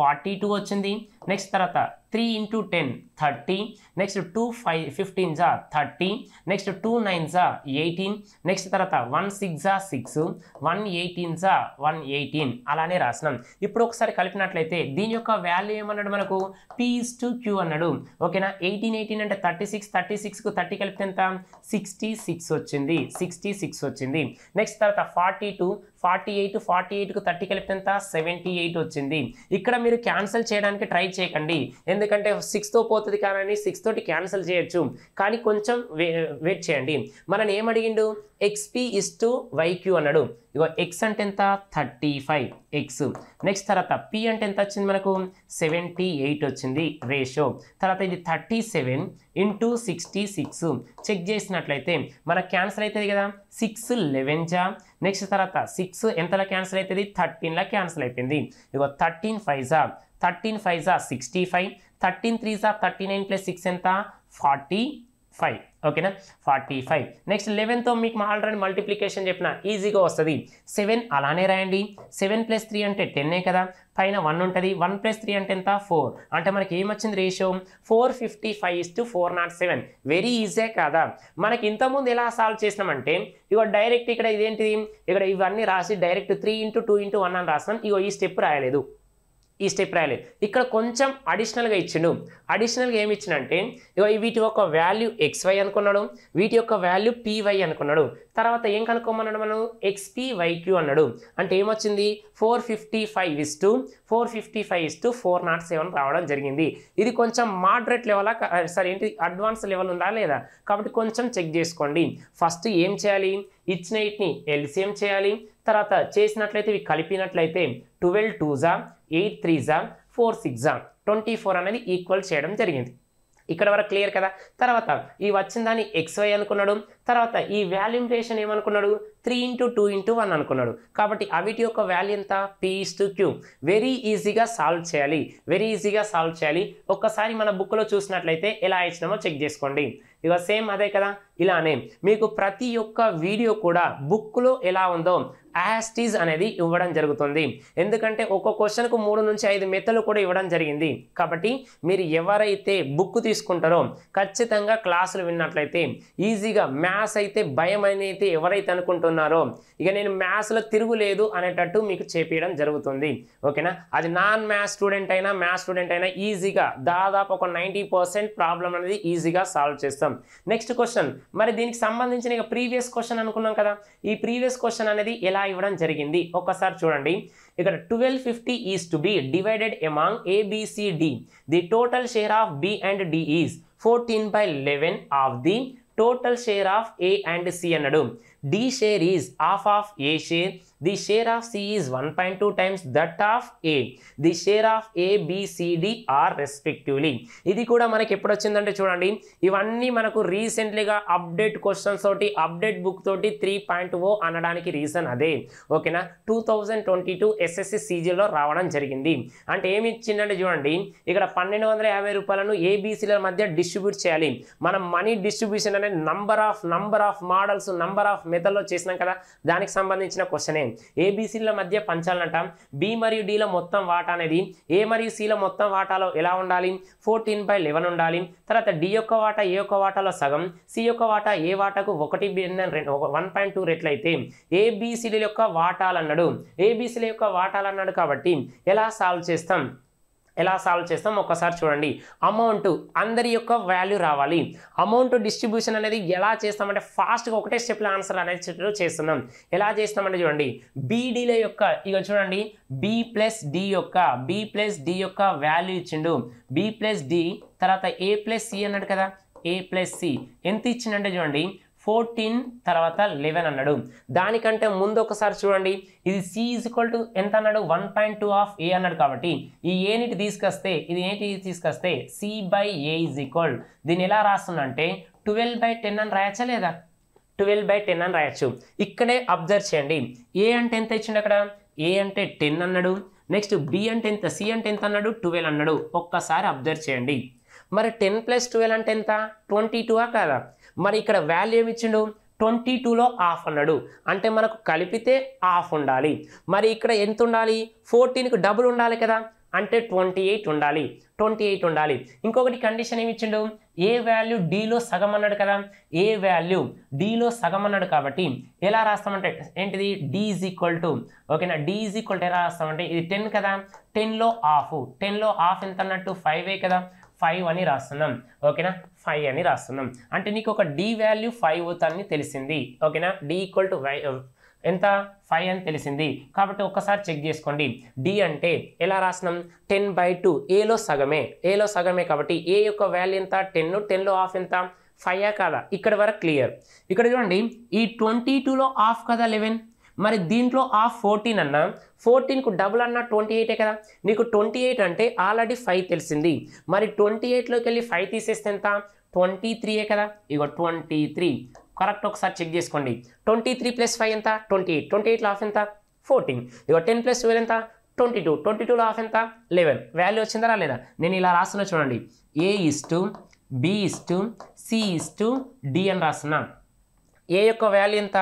ఫార్టీ టూ వచ్చింది నెక్స్ట్ తర్వాత three into ten thirty next two five fifteen జా థర్టీ నెక్స్ట్ టూ నైన్ జా ఎయిటీన్ నెక్స్ట్ తర్వాత వన్ సిక్స్ జా సిక్స్ వన్ ఎయిటీన్ జా వన్ ఎయిటీన్ అలానే రాసినాం ఇప్పుడు ఒకసారి కలిపినట్లయితే దీని యొక్క వాల్యూ ఏమన్నాడు మనకు పీస్ టు క్యూ అన్నాడు ఓకేనా ఎయిటీన్ ఎయిటీన్ అంటే థర్టీ సిక్స్ థర్టీ సిక్స్కు థర్టీ కలిపితే ఎంత సిక్స్టీ సిక్స్ వచ్చింది సిక్స్టీ సిక్స్ వచ్చింది నెక్స్ట్ తర్వాత forty two forty eight forty ఎయిట్కు థర్టీ కలిపితే ఎంత సెవెంటీ ఎయిట్ వచ్చింది ఇక్కడ మీరు క్యాన్సిల్ చేయడానికి ట్రై చేయకండి ఎందుకంటే సిక్స్తో పోతుంది కానీ సిక్స్ తోటి క్యాన్సిల్ చేయొచ్చు కానీ కొంచెం వెయిట్ చేయండి మనని ఏమడిగిండు అడిగిండు ఇస్ టు వైక్యూ అన్నాడు ఇగో ఎక్స్ అంటే ఎంత థర్టీ ఫైవ్ ఎక్స్ నెక్స్ట్ తర్వాత పి అంటే ఎంత వచ్చింది మనకు సెవెంటీ ఎయిట్ వచ్చింది రేషియో తర్వాత ఇది thirty seven into sixty six check చేసినట్లయితే మన క్యాన్సిల్ అవుతుంది కదా సిక్స్ లెవెన్ జా నెక్స్ట్ తర్వాత సిక్స్ ఎంతలా క్యాన్సిల్ అవుతుంది థర్టీన్లా క్యాన్సిల్ అయిపోయింది ఇగో థర్టీన్ ఫైవ్ జా థర్టీన్ ఫైవ్ జా సిక్స్టీ ఫైవ్ థర్టీన్ త్రీ జా థర్టీ నైన్ ప్లస్ సిక్స్ ఎంత ఫార్టీ ఫైవ్ ఓకేనా ఫార్టీ ఫైవ్ నెక్స్ట్ లెవెన్తో మీకు ఆల్రెడీ మల్టిప్లికేషన్ చెప్పిన ఈజీగా వస్తుంది సెవెన్ అలానే రాయండి సెవెన్ ప్లస్ త్రీ అంటే టెన్నే కదా పైన వన్ ఉంటుంది వన్ ప్లస్ త్రీ అంటే ఎంత ఫోర్ అంటే మనకి ఏమొచ్చింది ratio four fifty five is to four nought seven very easy కదా మనకి ఇంతకుముందు ఎలా సాల్వ్ చేసినామంటే ఇగో డైరెక్ట్ ఇక్కడ ఇదేంటిది ఇక్కడ ఇవన్నీ రాసి direct three into two into one అని రాసినాం ఇగో ఈ స్టెప్ రాయలేదు ఈ స్టెప్ రాయలేదు ఇక్కడ కొంచెం అడిషనల్గా ఇచ్చిండు అడిషనల్గా ఏమి ఇచ్చిందంటే వీటి యొక్క వాల్యూ ఎక్స్వై అనుకున్నాడు వీటి యొక్క వాల్యూ పీవై అనుకున్నాడు తర్వాత ఏం కనుక్కోమన్నాడు మనం ఎక్స్పీవైక్యూ అన్నాడు అంటే ఏమొచ్చింది four fifty five is to four fifty five is four nought seven రావడం జరిగింది ఇది కొంచెం మాడరేట్ లెవెల్ సారీ ఏంటి అడ్వాన్స్ లెవెల్ ఉందా లేదా కాబట్టి కొంచెం చెక్ చేసుకోండి ఫస్ట్ ఏం చేయాలి ఇచ్చిన ఇట్ని ఎల్సీఎం చేయాలి తర్వాత చేసినట్లయితే ఇవి కలిపినట్లయితే ట్వెల్వ్ టూజా ఎయిట్ త్రీజా ఫోర్ సిక్సా ట్వంటీ ఫోర్ అనేది ఈక్వల్ చేయడం జరిగింది ఇక్కడ వరకు క్లియర్ కదా తర్వాత ఈ వచ్చిన దాన్ని ఎక్స్వై అనుకున్నాడు తర్వాత ఈ రేషన్ ఏమనుకున్నాడు three into two into one అనుకున్నాడు కాబట్టి అవిటి యొక్క వాల్యూ ఎంత పీస్ టు క్యూ వెరీ ఈజీగా సాల్వ్ చేయాలి వెరీ ఈజీగా సాల్వ్ చేయాలి ఒక్కసారి మన బుక్లో చూసినట్లయితే ఎలా ఇచ్చినామో చెక్ చేసుకోండి ఇక సేమ్ అదే కదా ఇలానే మీకు ప్రతి ఒక్క వీడియో కూడా బుక్లో ఎలా ఉందో యాస్టీజ్ అనేది ఇవ్వడం జరుగుతుంది ఎందుకంటే ఒక్కొక్క క్వశ్చన్కు మూడు నుంచి ఐదు మెత్తలు కూడా ఇవ్వడం జరిగింది కాబట్టి మీరు ఎవరైతే బుక్ తీసుకుంటారో ఖచ్చితంగా క్లాసులు విన్నట్లయితే ఈజీగా మ్యాథ్స్ అయితే భయం అనేది ఎవరైతే అనుకుంటున్నారో ఇక నేను మ్యాథ్స్లో తిరుగులేదు అనేటట్టు మీకు చేపించడం జరుగుతుంది ఓకేనా అది నాన్ మ్యాథ్స్ స్టూడెంట్ అయినా మ్యాథ్స్ స్టూడెంట్ అయినా ఈజీగా దాదాపు ఒక నైంటీ ప్రాబ్లం అనేది ఈజీగా సాల్వ్ చేస్తాం నెక్స్ట్ క్వశ్చన్ మరి దీనికి సంబంధించిన ఇక ప్రీవియస్ క్వశ్చన్ అనుకున్నాం కదా ఈ ప్రీవియస్ క్వశ్చన్ అనేది ఎలా ఇవ్వడం జరిగింది ఒక్కసారి చూడండి ఇక్కడ twelve fifty is to B divided among A B C D the total share of B and D is fourteen by eleven of the total share of A and C అన్నాడు D share is half of A share The share of C is 1.2 times that of A. The share of A, B, C, are are respectively. ఇది కూడా మనకి ఎప్పుడు వచ్చిందంటే చూడండి ఇవన్నీ మనకు రీసెంట్లీగా అప్డేట్ క్వశ్చన్స్ తోటి అప్డేట్ బుక్ తోటి త్రీ పాయింట్ ఓ అనడానికి రీజన్ అదే ఓకేనా two thousand twenty two SSC సీజీలో రావడం జరిగింది అంటే ఏమి ఇచ్చిందంటే చూడండి ఇక్కడ పన్నెండు వందల యాభై రూపాయలను ఏబీసీల మధ్య డిస్ట్రిబ్యూట్ చేయాలి మనం మనీ డిస్ట్రిబ్యూషన్ అనేది number of number of models number of మెథడ్లో చేసినాం కదా దానికి సంబంధించిన క్వశ్చనే ఏబీసీల మధ్య పంచాలంట బి మరియు డిల మొత్తం వాటా అనేది ఏ మరియు సిల మొత్తం వాటాలో ఎలా ఉండాలి ఫోర్టీన్ బై లెవెన్ ఉండాలి తర్వాత డి యొక్క వాటా ఏ యొక్క వాటాలో సగం సి యొక్క వాటా ఏ వాటాకు ఒకటి వన్ పాయింట్ టూ రెట్లయితే ఏబీసీల యొక్క వాటాలన్నాడు అన్నాడు యొక్క వాటాలన్నాడు కాబట్టి ఎలా సాల్వ్ చేస్తాం ఎలా సాల్వ్ చేస్తాం ఒక్కసారి చూడండి అమౌంట్ అందరి యొక్క వాల్యూ రావాలి అమౌంట్ డిస్ట్రిబ్యూషన్ అనేది ఎలా చేస్తామంటే ఫాస్ట్గా ఒకటే స్టెప్లో ఆన్సర్ అనేది చేస్తున్నాం ఎలా చేస్తామంటే చూడండి బీడీల యొక్క ఇక చూడండి బి ప్లస్ డి యొక్క బి ప్లస్ డి యొక్క వాల్యూ ఇచ్చిండు బి ప్లస్ డి తర్వాత ఏ ప్లస్ సి అన్నాడు కదా ఏ ప్లస్ సి ఎంత ఇచ్చిందంటే చూడండి ఫోర్టీన్ తర్వాత లెవెన్ అన్నాడు దానికంటే ముందు ఒకసారి చూడండి ఇది సి ఈక్వల్ టు ఎంత అన్నాడు one point two of A అన్నాడు కాబట్టి ఈ ఏనిటి తీసుకొస్తే ఇది ఏంటి తీసుకొస్తే C by A is equal దీన్ని ఎలా రాస్తుందంటే ట్వెల్వ్ బై టెన్ అని రాయచ్చా లేదా ట్వెల్వ్ బై టెన్ అని రాయచ్చు ఇక్కడే అబ్జర్వ్ చేయండి ఏ అంటే ఎంత ఇచ్చిండు అక్కడ ఏ అంటే టెన్ అన్నాడు నెక్స్ట్ బి అంటే ఎంత సి అంటే ఎంత అన్నాడు ట్వెల్వ్ అన్నాడు ఒక్కసారి అబ్జర్వ్ చేయండి మరి టెన్ ప్లస్ ట్వెల్వ్ అంటే ఎంత ట్వంటీ టూ కాదా మరి ఇక్కడ వాల్యూ ఏమి ఇచ్చిండు ట్వంటీ టూలో ఆఫ్ అన్నాడు అంటే మనకు కలిపితే ఆఫ్ ఉండాలి మరి ఇక్కడ ఎంత ఉండాలి ఫోర్టీన్కి డబుల్ ఉండాలి కదా అంటే ట్వంటీ ఎయిట్ ఉండాలి ట్వంటీ ఎయిట్ ఉండాలి ఇంకొకటి కండిషన్ ఏమి ఇచ్చిండు ఏ వాల్యూ డీలో సగం అన్నాడు కదా ఏ వాల్యూ డీలో సగం అన్నాడు కాబట్టి ఎలా రాస్తామంటే ఏంటిది డీఈజ్ ఈక్వల్ టు ఓకేనా డీఈజ్ ఈక్వల్ టు ఎలా రాస్తామంటే ఇది టెన్ కదా టెన్లో ఆఫ్ టెన్లో ఆఫ్ ఎంత అన్నట్టు ఫైవే కదా ఫైవ్ అని రాస్తున్నాం ఓకేనా ఫైవ్ అని రాస్తున్నాం అంటే నీకు ఒక డి వాల్యూ ఫైవ్ అవుతానని తెలిసింది ఓకేనా డి ఈక్వల్ టు ఎంత ఫైవ్ అని తెలిసింది కాబట్టి ఒక్కసారి చెక్ చేసుకోండి డి అంటే ఎలా రాసినాం టెన్ బై టూ ఏలో సగమే ఏలో సగమే కాబట్టి ఏ యొక్క వాల్యూ ఎంత టెన్ టెన్లో ఆఫ్ ఎంత ఫైవ్ కాదా ఇక్కడ వరకు క్లియర్ ఇక్కడ చూడండి ఈ ట్వంటీ టూలో ఆఫ్ కదా లెవెన్ మరి దీంట్లో ఆ ఫోర్టీన్ అన్న ఫోర్టీన్కు డబుల్ అన్న ట్వంటీ ఎయిటే కదా నీకు ట్వంటీ ఎయిట్ అంటే ఆల్రెడీ ఫైవ్ తెలిసింది మరి ట్వంటీ ఎయిట్లోకి వెళ్ళి ఫైవ్ తీసేస్తే ఎంత ట్వంటీ త్రీయే కదా ఇగో ట్వంటీ త్రీ కరెక్ట్ ఒకసారి చెక్ చేసుకోండి ట్వంటీ త్రీ ప్లస్ ఫైవ్ ఎంత ట్వంటీ ఎయిట్ ట్వంటీ ఎయిట్లో హాఫ్ ఎంత ఫోర్టీన్ ఇగో టెన్ ప్లస్ ట్వెల్వ్ ఎంత ట్వంటీ టూ ట్వంటీ టూలో హాఫ్ ఎంత లెవెన్ వాల్యూ వచ్చిందా లేదా నేను ఇలా రాస్తున్నా చూడండి A is to B is to C is to D అని రాస్తున్నా ఏ యొక్క వాల్యూ ఎంత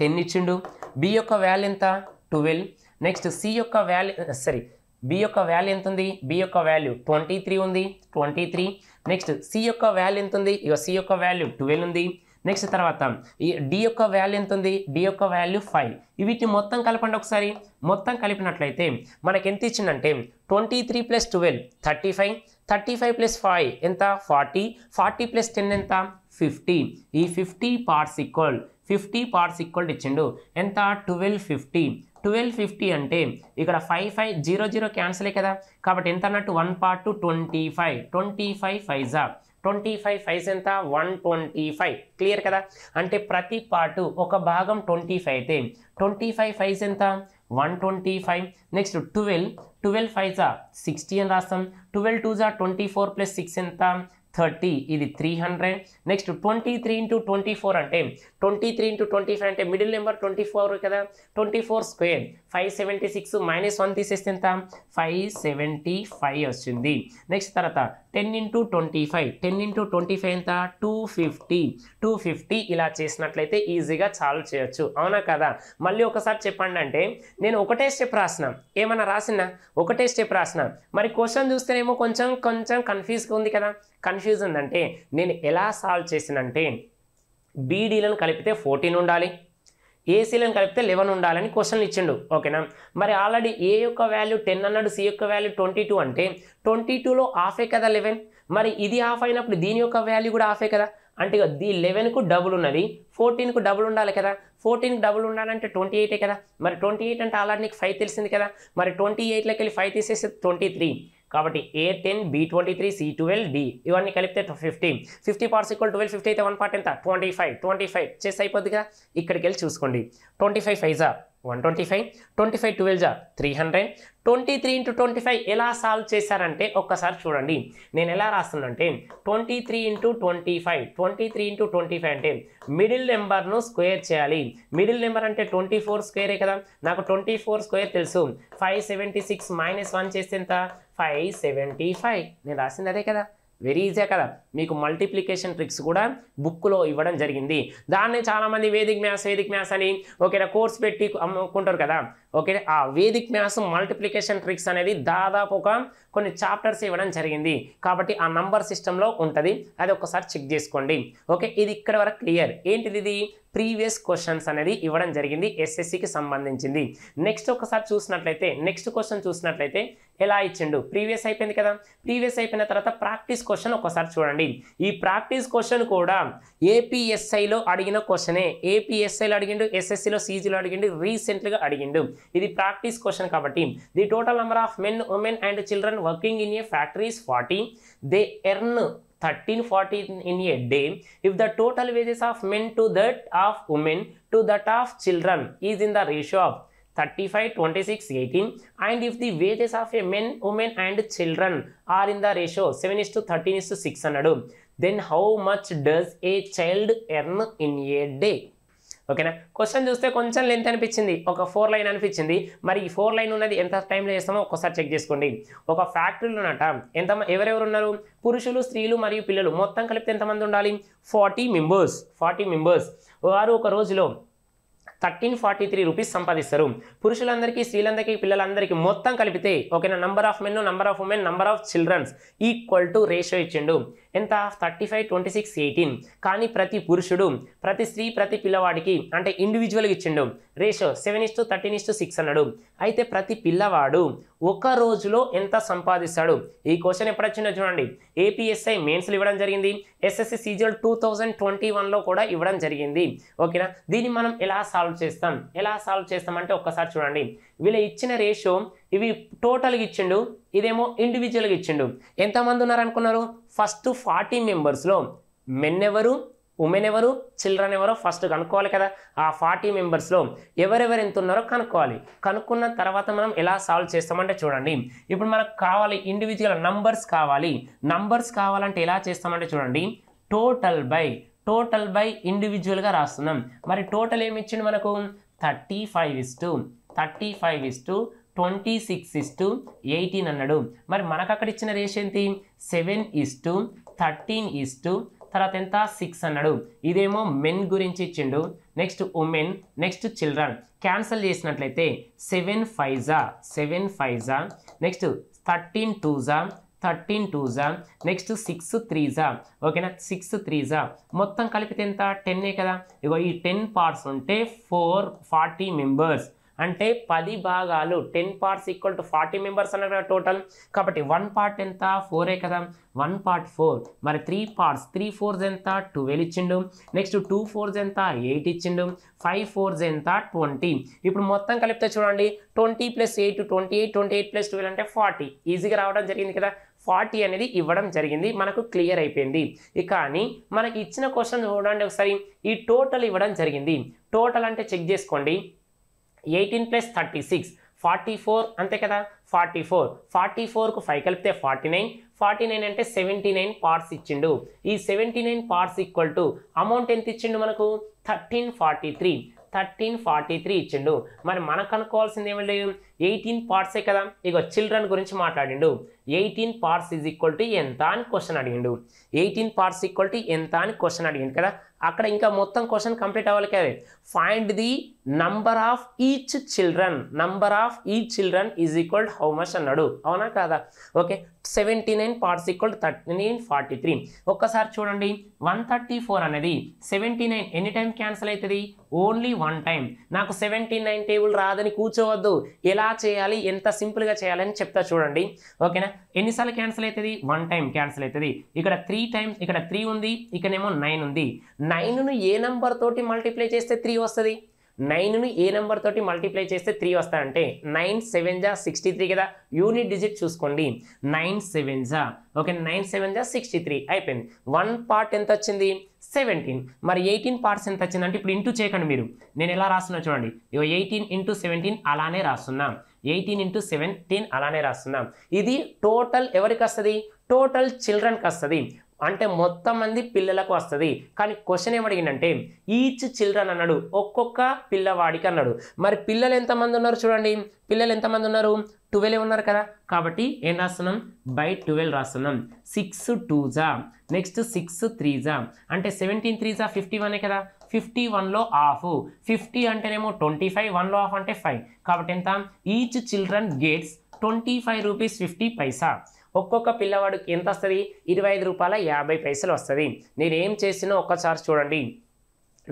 టెన్ ఇచ్చిండు బి యొక్క వాల్యూ ఎంత ట్వెల్వ్ నెక్స్ట్ సి యొక్క వాల్యూ సారీ బి యొక్క వాల్యూ ఎంత ఉంది బి యొక్క వాల్యూ ట్వంటీ త్రీ ఉంది ట్వంటీ త్రీ నెక్స్ట్ సి యొక్క వాల్యూ ఎంత ఉంది ఇక సి యొక్క వాల్యూ ట్వెల్వ్ ఉంది నెక్స్ట్ తర్వాత ఈ డి యొక్క వాల్యూ ఎంత ఉంది డి యొక్క వాల్యూ ఫైవ్ వీటిని మొత్తం కలపండి ఒకసారి మొత్తం కలిపినట్లయితే మనకి ఎంత ఇచ్చిందంటే twenty three plus twelve thirty five thirty five plus five ఎంత ఫార్టీ ఫార్టీ ప్లస్ టెన్ ఎంత ఫిఫ్టీ ఈ fifty parts equal fifty parts equal ఇచ్చిండు ఎంత ట్వెల్వ్ ఫిఫ్టీ ట్వెల్వ్ ఫిఫ్టీ అంటే ఇక్కడ ఫైవ్ ఫైవ్ జీరో జీరో క్యాన్సలే కదా కాబట్టి ఎంత అన్నట్టు one part to twenty five twenty five five twenty five fives ఎంత వన్ ట్వంటీ ఫైవ్ క్లియర్ కదా అంటే ప్రతి పార్టు ఒక భాగం ట్వంటీ ఫైవ్ అయితే ట్వంటీ ఫైవ్ ఫైవ్స్ ఎంత one twenty five next twelve twelve ఫైవ్జా సిక్స్టీ అని రాస్తాం ట్వెల్వ్ టూజా ట్వంటీ ఫోర్ ప్లస్ సిక్స్ ఎంత థర్టీ ఇది three hundred next twenty three into twenty four అంటే twenty three into twenty five అంటే మిడిల్ నెంబర్ ట్వంటీ ఫోర్ కదా twenty four square five seventy six minus one తీసేస్తే ఎంత five seventy five వచ్చింది next తర్వాత ten into twenty five ten into twenty five ఎంత two fifty two fifty ఇలా చేసినట్లయితే ఈజీగా సాల్వ్ చేయొచ్చు అవునా కదా మళ్ళీ ఒకసారి చెప్పండి అంటే నేను ఒకటే స్టెప్ రాసిన ఏమన్నా రాసినా ఒకటే స్టెప్ రాసిన మరి క్వశ్చన్ చూస్తేనేమో కొంచెం కొంచెం కన్ఫ్యూజ్గా ఉంది కదా కన్ఫ్యూజ్ ఉందంటే నేను ఎలా సాల్వ్ చేసినంటే బీడీలను కలిపితే ఫోర్టీన్ ఉండాలి ఏసీలను కలిపితే లెవెన్ ఉండాలని క్వశ్చన్ ఇచ్చిండు ఓకేనా మరి ఆల్రెడీ ఏ యొక్క వాల్యూ టెన్ అన్నాడు సి యొక్క వాల్యూ ట్వంటీ టూ అంటే ట్వంటీ టూలో ఆఫే కదా లెవెన్ మరి ఇది ఆఫ్ అయినప్పుడు దీని యొక్క వాల్యూ కూడా ఆఫే కదా అంటే దీ లెవెన్కు డబుల్ ఉన్నది ఫోర్టీన్కు డబుల్ ఉండాలి కదా ఫోర్టీన్కి డబుల్ ఉండాలంటే ట్వంటీ ఎయిటే కదా మరి ట్వంటీ ఎయిట్ అంటే ఆల్రెడీ నీకు ఫైవ్ తెలిసింది కదా మరి ట్వంటీ ఎయిట్లోకి వెళ్ళి ఫైవ్ తీసేసి ట్వంటీ త్రీ కాబట్టి A ten B twenty three C twelve D ఇవన్నీ కలిపితే fifty fifty parts equal twelve fifty అయితే వన్ పార్ట్ ఎంత ట్వంటీ ఫైవ్ ట్వంటీ ఫైవ్ చేసి అయిపోద్దిగా ఇక్కడికి వెళ్ళి చూసుకోండి ట్వంటీ ఫైవ్ ఫైజా one twenty five twenty five twelve జా three hundred twenty three into twenty five ఎలా సాల్వ్ చేశారంటే ఒక్కసారి చూడండి నేను ఎలా రాస్తున్నానంటే twenty three into twenty five twenty three into twenty five అంటే మిడిల్ నెంబర్ను స్క్వేర్ చేయాలి మిడిల్ నెంబర్ అంటే ట్వంటీ ఫోర్ స్క్వేరే కదా నాకు ట్వంటీ ఫోర్ స్క్వేర్ తెలుసు five seventy six minus one చేస్తే ఎంత ఫైవ్ సెవెంటీ ఫైవ్ నేను రాసింది అదే కదా వెరీ ఈజీ కదా మీకు మల్టిప్లికేషన్ ట్రిక్స్ కూడా బుక్లో ఇవ్వడం జరిగింది దాన్ని చాలామంది వేదిక్ మ్యాథ్స్ వేదిక్ మ్యాథ్స్ అని ఓకేనా కోర్స్ పెట్టి అమ్ముకుంటారు కదా ఓకే ఆ వేదిక్ మ్యాథ్స్ మల్టిప్లికేషన్ ట్రిక్స్ అనేది దాదాపు ఒక కొన్ని చాప్టర్స్ ఇవ్వడం జరిగింది కాబట్టి ఆ నంబర్ సిస్టంలో ఉంటుంది అది ఒకసారి చెక్ చేసుకోండి ఓకే ఇది ఇక్కడ వరకు క్లియర్ ఏంటిది ఇది ప్రీవియస్ క్వశ్చన్స్ అనేది ఇవ్వడం జరిగింది ఎస్ఎస్సికి సంబంధించింది నెక్స్ట్ ఒకసారి చూసినట్లయితే నెక్స్ట్ క్వశ్చన్ చూసినట్లయితే ఎలా ఇచ్చిండు ప్రీవియస్ అయిపోయింది కదా ప్రీవియస్ అయిపోయిన తర్వాత ప్రాక్టీస్ క్వశ్చన్ ఒకసారి చూడండి ఈ ప్రాక్టీస్ క్వశ్చన్ కూడా ఏపీఎస్ఐలో అడిగిన క్వశ్చనే ఏపీఎస్ఐలో అడిగిండు ఎస్ఎస్సిలో సీజీలో అడిగిండు రీసెంట్గా అడిగిండు ఇది ప్రాక్టీస్ క్వశ్చన్ కాబట్టి the total number of men women and children working in a factories forty they earn thirteen forty in a day if the total wages of men to that of women to that of children is in the ratio of 35, 26, 18 and if the wages of a men, women and children are in the ratio 7 is to 13 is to 600 then how much does a child earn in a day? ఓకేనా question చూస్తే కొంచెం length అనిపించింది ఒక four line అనిపించింది మరి ఈ four line ఉన్నది ఎంత టైంలో చేస్తామో ఒకసారి చెక్ చేసుకోండి ఒక ఫ్యాక్టరీలో ఉన్నట ఎంత ఎవరెవరు ఉన్నారు పురుషులు స్త్రీలు మరియు పిల్లలు మొత్తం కలిపితే ఎంతమంది ఉండాలి ఫార్టీ మెంబర్స్ ఫార్టీ మెంబర్స్ వారు ఒక రోజులో థర్టీన్ ఫార్టీ త్రీ రూపీస్ సంపాదిస్తారు పురుషులందరికీ స్త్రీలందరికీ పిల్లలందరికీ మొత్తం కలిపితే ఓకేనా number of men number of women number of childrens equal to ratio ఇచ్చిండు ఎంత thirty five twenty six eighteen కానీ ప్రతి పురుషుడు ప్రతి స్త్రీ ప్రతి పిల్లవాడికి అంటే ఇండివిజువల్గా ఇచ్చిండు ratio seven to thirteen to six అన్నాడు అయితే ప్రతి పిల్లవాడు ఒక రోజులో ఎంత సంపాదిస్తాడు ఈ క్వశ్చన్ ఎప్పుడొచ్చిందో చూడండి ఏపీఎస్ఐ మెయిన్స్లు ఇవ్వడం జరిగింది SSC CGL two thousand twenty వన్లో కూడా ఇవ్వడం జరిగింది ఓకేనా దీన్ని మనం ఎలా సాల్వ్ చేస్తాం ఎలా సాల్వ్ చేస్తామంటే ఒక్కసారి చూడండి వీళ్ళ ఇచ్చిన రేషియో ఇవి టోటల్గా ఇచ్చిండు ఇదేమో ఇండివిజువల్గా ఇచ్చిండు ఎంతమంది ఉన్నారనుకున్నారు ఫస్ట్ ఫార్టీ మెంబర్స్లో మెన్ ఎవరు ఉమెన్ ఎవరు చిల్డ్రన్ ఎవరో ఫస్ట్ కనుక్కోవాలి కదా ఆ ఫార్టీ మెంబర్స్లో ఎవరెవరు ఎంత ఉన్నారో కనుక్కోవాలి కనుక్కున్న తర్వాత మనం ఎలా సాల్వ్ చేస్తామంటే చూడండి ఇప్పుడు మనకు కావాలి ఇండివిజువల్ నంబర్స్ కావాలి నంబర్స్ కావాలంటే ఎలా చేస్తామంటే చూడండి టోటల్ బై టోటల్ బై ఇండివిజువల్గా రాస్తున్నాం మరి టోటల్ ఏమి ఇచ్చింది మనకు thirty five is to thirty five is to twenty six is to eighteen అన్నాడు మరి మనకు అక్కడ ఇచ్చిన రేషియో ఏంటి seven is to thirteen is to తర్వాత ఎంత సిక్స్ అన్నాడు ఇదేమో మెన్ గురించి ఇచ్చిండు next women next children cancel చేసినట్లయితే seven fives are seven fives are next thirteen twos are thirteen twos are next six threes are ఓకేనా సిక్స్ త్రీజా మొత్తం కలిపితే ఎంత టెన్నే కదా ఇగో ఈ టెన్ పార్ట్స్ ఉంటే ఫోర్ ఫార్టీ మెంబర్స్ అంటే పది భాగాలు ten parts equal to forty members అన్నారు టోటల్ కాబట్టి వన్ పార్ట్ ఎంత ఫోరే కదా వన్ పార్ట్ ఫోర్ మరి త్రీ పార్ట్స్ త్రీ ఫోర్స్ ఎంత ట్వెల్వ్ ఇచ్చిండు నెక్స్ట్ టూ ఫోర్స్ ఎంత ఎయిట్ ఇచ్చిండు ఫైవ్ ఫోర్స్ ఎంత ట్వంటీ ఇప్పుడు మొత్తం కలిపితే చూడండి twenty plus eight twenty eight twenty eight plus twelve అంటే ఫార్టీ ఈజీగా రావడం జరిగింది కదా ఫార్టీ అనేది ఇవ్వడం జరిగింది మనకు క్లియర్ అయిపోయింది కానీ మనకి ఇచ్చిన క్వశ్చన్ చూడండి ఒకసారి ఈ టోటల్ ఇవ్వడం జరిగింది టోటల్ అంటే చెక్ చేసుకోండి eighteen plus thirty six forty four అంతే కదా ఫార్టీ ఫోర్ ఫార్టీ ఫోర్కు ఫైవ్ కలిపితే ఫార్టీ నైన్ ఫార్టీ నైన్ అంటే సెవెంటీ నైన్ పార్ట్స్ ఇచ్చిండు ఈ seventy nine parts equal to amount ఎంత ఇచ్చిండు మనకు thirteen forty three thirteen forty three ఇచ్చిండు మరి మనకు అనుకోవాల్సింది ఏమి లేదు ఎయిటీన్ పార్ట్సే కదా ఇక చిల్డ్రన్ గురించి మాట్లాడిండు eighteen parts is equal to ఎంత అని క్వశ్చన్ అడిగిండు ఎయిటీన్ పార్ట్స్ ఈక్వల్ టు ఎంత అని క్వశ్చన్ అడిగిండు కదా అక్కడ ఇంకా మొత్తం క్వశ్చన్ కంప్లీట్ అవ్వాలి కదా find the number of each children number of each children is equal how much అన్నాడు అవునా కాదా okay seventy nine parts equal nine forty three ఒక్కసారి చూడండి వన్ థర్టీ ఫోర్ అనేది seventy nine any time cancel అవుతుంది only one time నాకు seventy nine table రాదని కూర్చోవద్దు ఎలా చేయాలి ఎంత సింపుల్గా చేయాలని చెప్తా చూడండి ఓకేనా ఎన్నిసార్లు క్యాన్సిల్ అవుతుంది వన్ టైం క్యాన్సిల్ అవుతుంది ఇక్కడ త్రీ టైమ్స్ ఇక్కడ త్రీ ఉంది ఇక్కడేమో నైన్ ఉంది నైన్ను ఏ నెంబర్ తోటి మల్టిప్లై చేస్తే త్రీ వస్తుంది నైన్ను ఏ నెంబర్ తోటి మల్టిప్లై చేస్తే త్రీ అంటే నైన్ సెవెన్ జా సిక్స్టీ త్రీ కదా యూనిట్ డిజిట్ చూసుకోండి నైన్ సెవెన్ జా ఓకే నైన్ సెవెన్ జా సిక్స్టీ త్రీ అయిపోయింది వన్ పార్ట్ ఎంత వచ్చింది సెవెంటీన్ మరి ఎయిటీన్ పార్ట్స్ ఎంత వచ్చిందంటే ఇప్పుడు ఇంటూ చేయకండి మీరు నేను ఎలా రాస్తున్నా చూడండి ఇగో ఎయిటీన్ ఇంటూ సెవెంటీన్ అలానే రాస్తున్నా ఎయిటీన్ ఇంటూ సెవెంటీన్ అలానే రాస్తున్నా ఇది టోటల్ ఎవరికి వస్తుంది టోటల్ చిల్డ్రన్కి వస్తుంది అంటే మొత్తం మంది పిల్లలకు వస్తుంది కానీ క్వశ్చన్ ఏమడిగిందంటే ఈచ్ చిల్డ్రన్ అన్నాడు ఒక్కొక్క పిల్లవాడికి అన్నాడు మరి పిల్లలు ఎంతమంది ఉన్నారు చూడండి పిల్లలు ఎంతమంది ఉన్నారు ట్వెల్వ్ ఉన్నారు కదా కాబట్టి ఏం రాస్తున్నాం బై టువెల్వ్ రాస్తున్నాం six twos are next six threes are అంటే సెవెంటీన్ త్రీజా ఫిఫ్టీ వన్ కదా ఫిఫ్టీ వన్లో ఆఫ్ ఫిఫ్టీ అంటేనేమో ట్వంటీ ఫైవ్ వన్లో ఆఫ్ అంటే ఫైవ్ కాబట్టి ఎంత each children gets twenty five rupees fifty paisa ఒక్కొక్క పిల్లవాడికి ఎంత వస్తుంది ఇరవై ఐదు రూపాయల యాభై పైసలు వస్తుంది నేనేం చేసినా ఒక్కసారి చూడండి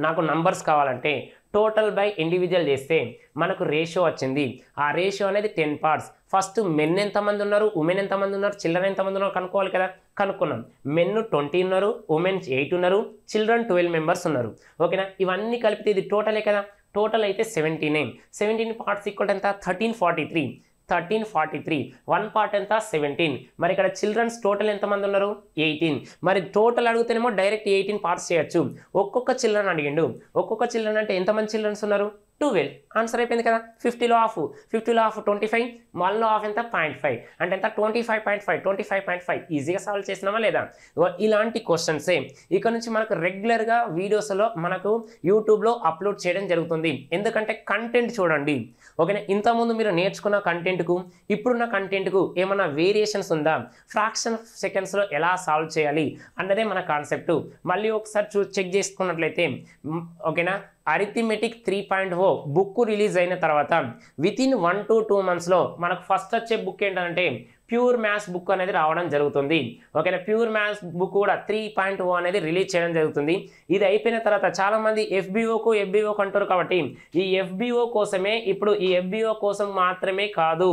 నాకు నంబర్స్ కావాలంటే టోటల్ బై ఇండివిజువల్ చేస్తే మనకు రేషియో వచ్చింది ఆ రేషియో అనేది టెన్ పార్ట్స్ ఫస్ట్ మెన్ ఎంతమంది ఉన్నారు ఉమెన్ ఎంతమంది ఉన్నారు చిల్డ్రన్ ఎంతమంది ఉన్నారు కనుక్కోవాలి కదా కనుక్కున్నాం మెన్ ట్వంటీ ఉన్నారు ఉమెన్ ఎయిట్ ఉన్నారు చిల్డ్రన్ ట్వెల్వ్ మెంబర్స్ ఉన్నారు ఓకేనా ఇవన్నీ కలిపితే ఇది టోటలే కదా టోటల్ అయితే seventy nine seventeen parts equal ఎంత thirteen forty three thirteen forty three one part ఎంత సెవెంటీన్ మరి ఇక్కడ చిల్డ్రన్స్ టోటల్ ఎంతమంది ఉన్నారు ఎయిటీన్ మరి టోటల్ అడిగితేనేమో డైరెక్ట్ ఎయిటీన్ పార్ట్స్ చేయొచ్చు ఒక్కొక్క చిల్డ్రన్ అడిగిండు ఒక్కొక్క చిల్డ్రన్ అంటే ఎంతమంది చిల్డ్రన్స్ ఉన్నారు ట్వెల్వ్ ఆన్సర్ అయిపోయింది కదా ఫిఫ్టీలో ఆఫ్ ఫిఫ్టీలో ఆఫ్ ట్వంటీ ఫైవ్ మళ్ళీ ఆఫ్ ఎంత పాయింట్ ఫైవ్ అంటే ఎంత twenty five point five twenty five point five ఈజీగా సాల్వ్ చేసినామా లేదా ఇలాంటి ఏం ఇక్కడ నుంచి మనకు రెగ్యులర్గా వీడియోస్లో మనకు యూట్యూబ్లో అప్లోడ్ చేయడం జరుగుతుంది ఎందుకంటే కంటెంట్ చూడండి ఓకేనా ఇంతకుముందు మీరు నేర్చుకున్న కంటెంట్కు ఇప్పుడున్న కంటెంట్కు ఏమైనా వేరియేషన్స్ ఉందా ఫ్రాక్షన్ సెకండ్స్లో ఎలా సాల్వ్ చేయాలి అన్నదే మన కాన్సెప్ట్ మళ్ళీ ఒకసారి చూ చెక్ చేసుకున్నట్లయితే ఓకేనా అరిథమెటిక్ త్రీ పాయింట్ ఓ బుక్ రిలీజ్ అయిన తర్వాత with in one to two మంత్స్లో మనకు ఫస్ట్ వచ్చే బుక్ ఏంటంటే ప్యూర్ మ్యాథ్స్ బుక్ అనేది రావడం జరుగుతుంది ఓకేనా ప్యూర్ మ్యాథ్స్ బుక్ కూడా త్రీ పాయింట్ ఓ అనేది రిలీజ్ చేయడం జరుగుతుంది ఇది అయిపోయిన తర్వాత చాలామంది ఎఫ్బిఓకు ఎఫ్బిఓకు అంటారు కాబట్టి ఈ ఎఫ్బిఓ కోసమే ఇప్పుడు ఈ ఎఫ్బిఓ కోసం మాత్రమే కాదు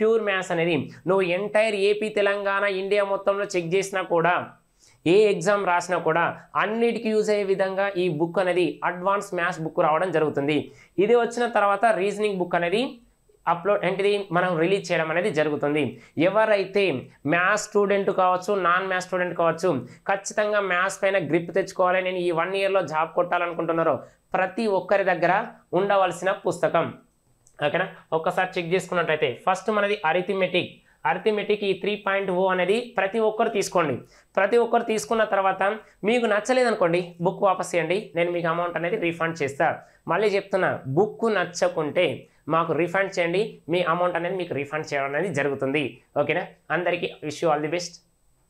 ప్యూర్ మ్యాథ్స్ అనేది నువ్వు ఎంటైర్ ఏపీ తెలంగాణ ఇండియా మొత్తంలో చెక్ చేసినా కూడా ఏ ఎగ్జామ్ రాసినా కూడా అన్నిటికీ యూజ్ అయ్యే విధంగా ఈ బుక్ అనేది అడ్వాన్స్ మ్యాథ్స్ బుక్ రావడం జరుగుతుంది ఇది వచ్చిన తర్వాత రీజనింగ్ బుక్ అనేది అప్లోడ్ ఏంటిది మనం రిలీజ్ చేయడం అనేది జరుగుతుంది ఎవరైతే మ్యాథ్స్ స్టూడెంట్ కావచ్చు నాన్ మ్యాథ్స్ స్టూడెంట్ కావచ్చు ఖచ్చితంగా మ్యాథ్స్ పైన గ్రిప్ తెచ్చుకోవాలి నేను ఈ వన్ ఇయర్లో జాబ్ కొట్టాలనుకుంటున్నారో ప్రతి ఒక్కరి దగ్గర ఉండవలసిన పుస్తకం ఓకేనా ఒక్కసారి చెక్ చేసుకున్నట్టయితే ఫస్ట్ మనది అరిథిమెటిక్ అర్థమెటిక్ ఈ త్రీ పాయింట్ ఓ అనేది ప్రతి ఒక్కరు తీసుకోండి ప్రతి ఒక్కరు తీసుకున్న తర్వాత మీకు నచ్చలేదనుకోండి బుక్ వాపస్ చేయండి నేను మీకు అమౌంట్ అనేది రీఫండ్ చేస్తాను మళ్ళీ చెప్తున్నా బుక్ నచ్చకుంటే మాకు రీఫండ్ చేయండి మీ అమౌంట్ అనేది మీకు రీఫండ్ చేయడం అనేది జరుగుతుంది ఓకేనా అందరికీ విష్యూ ఆల్ ది బెస్ట్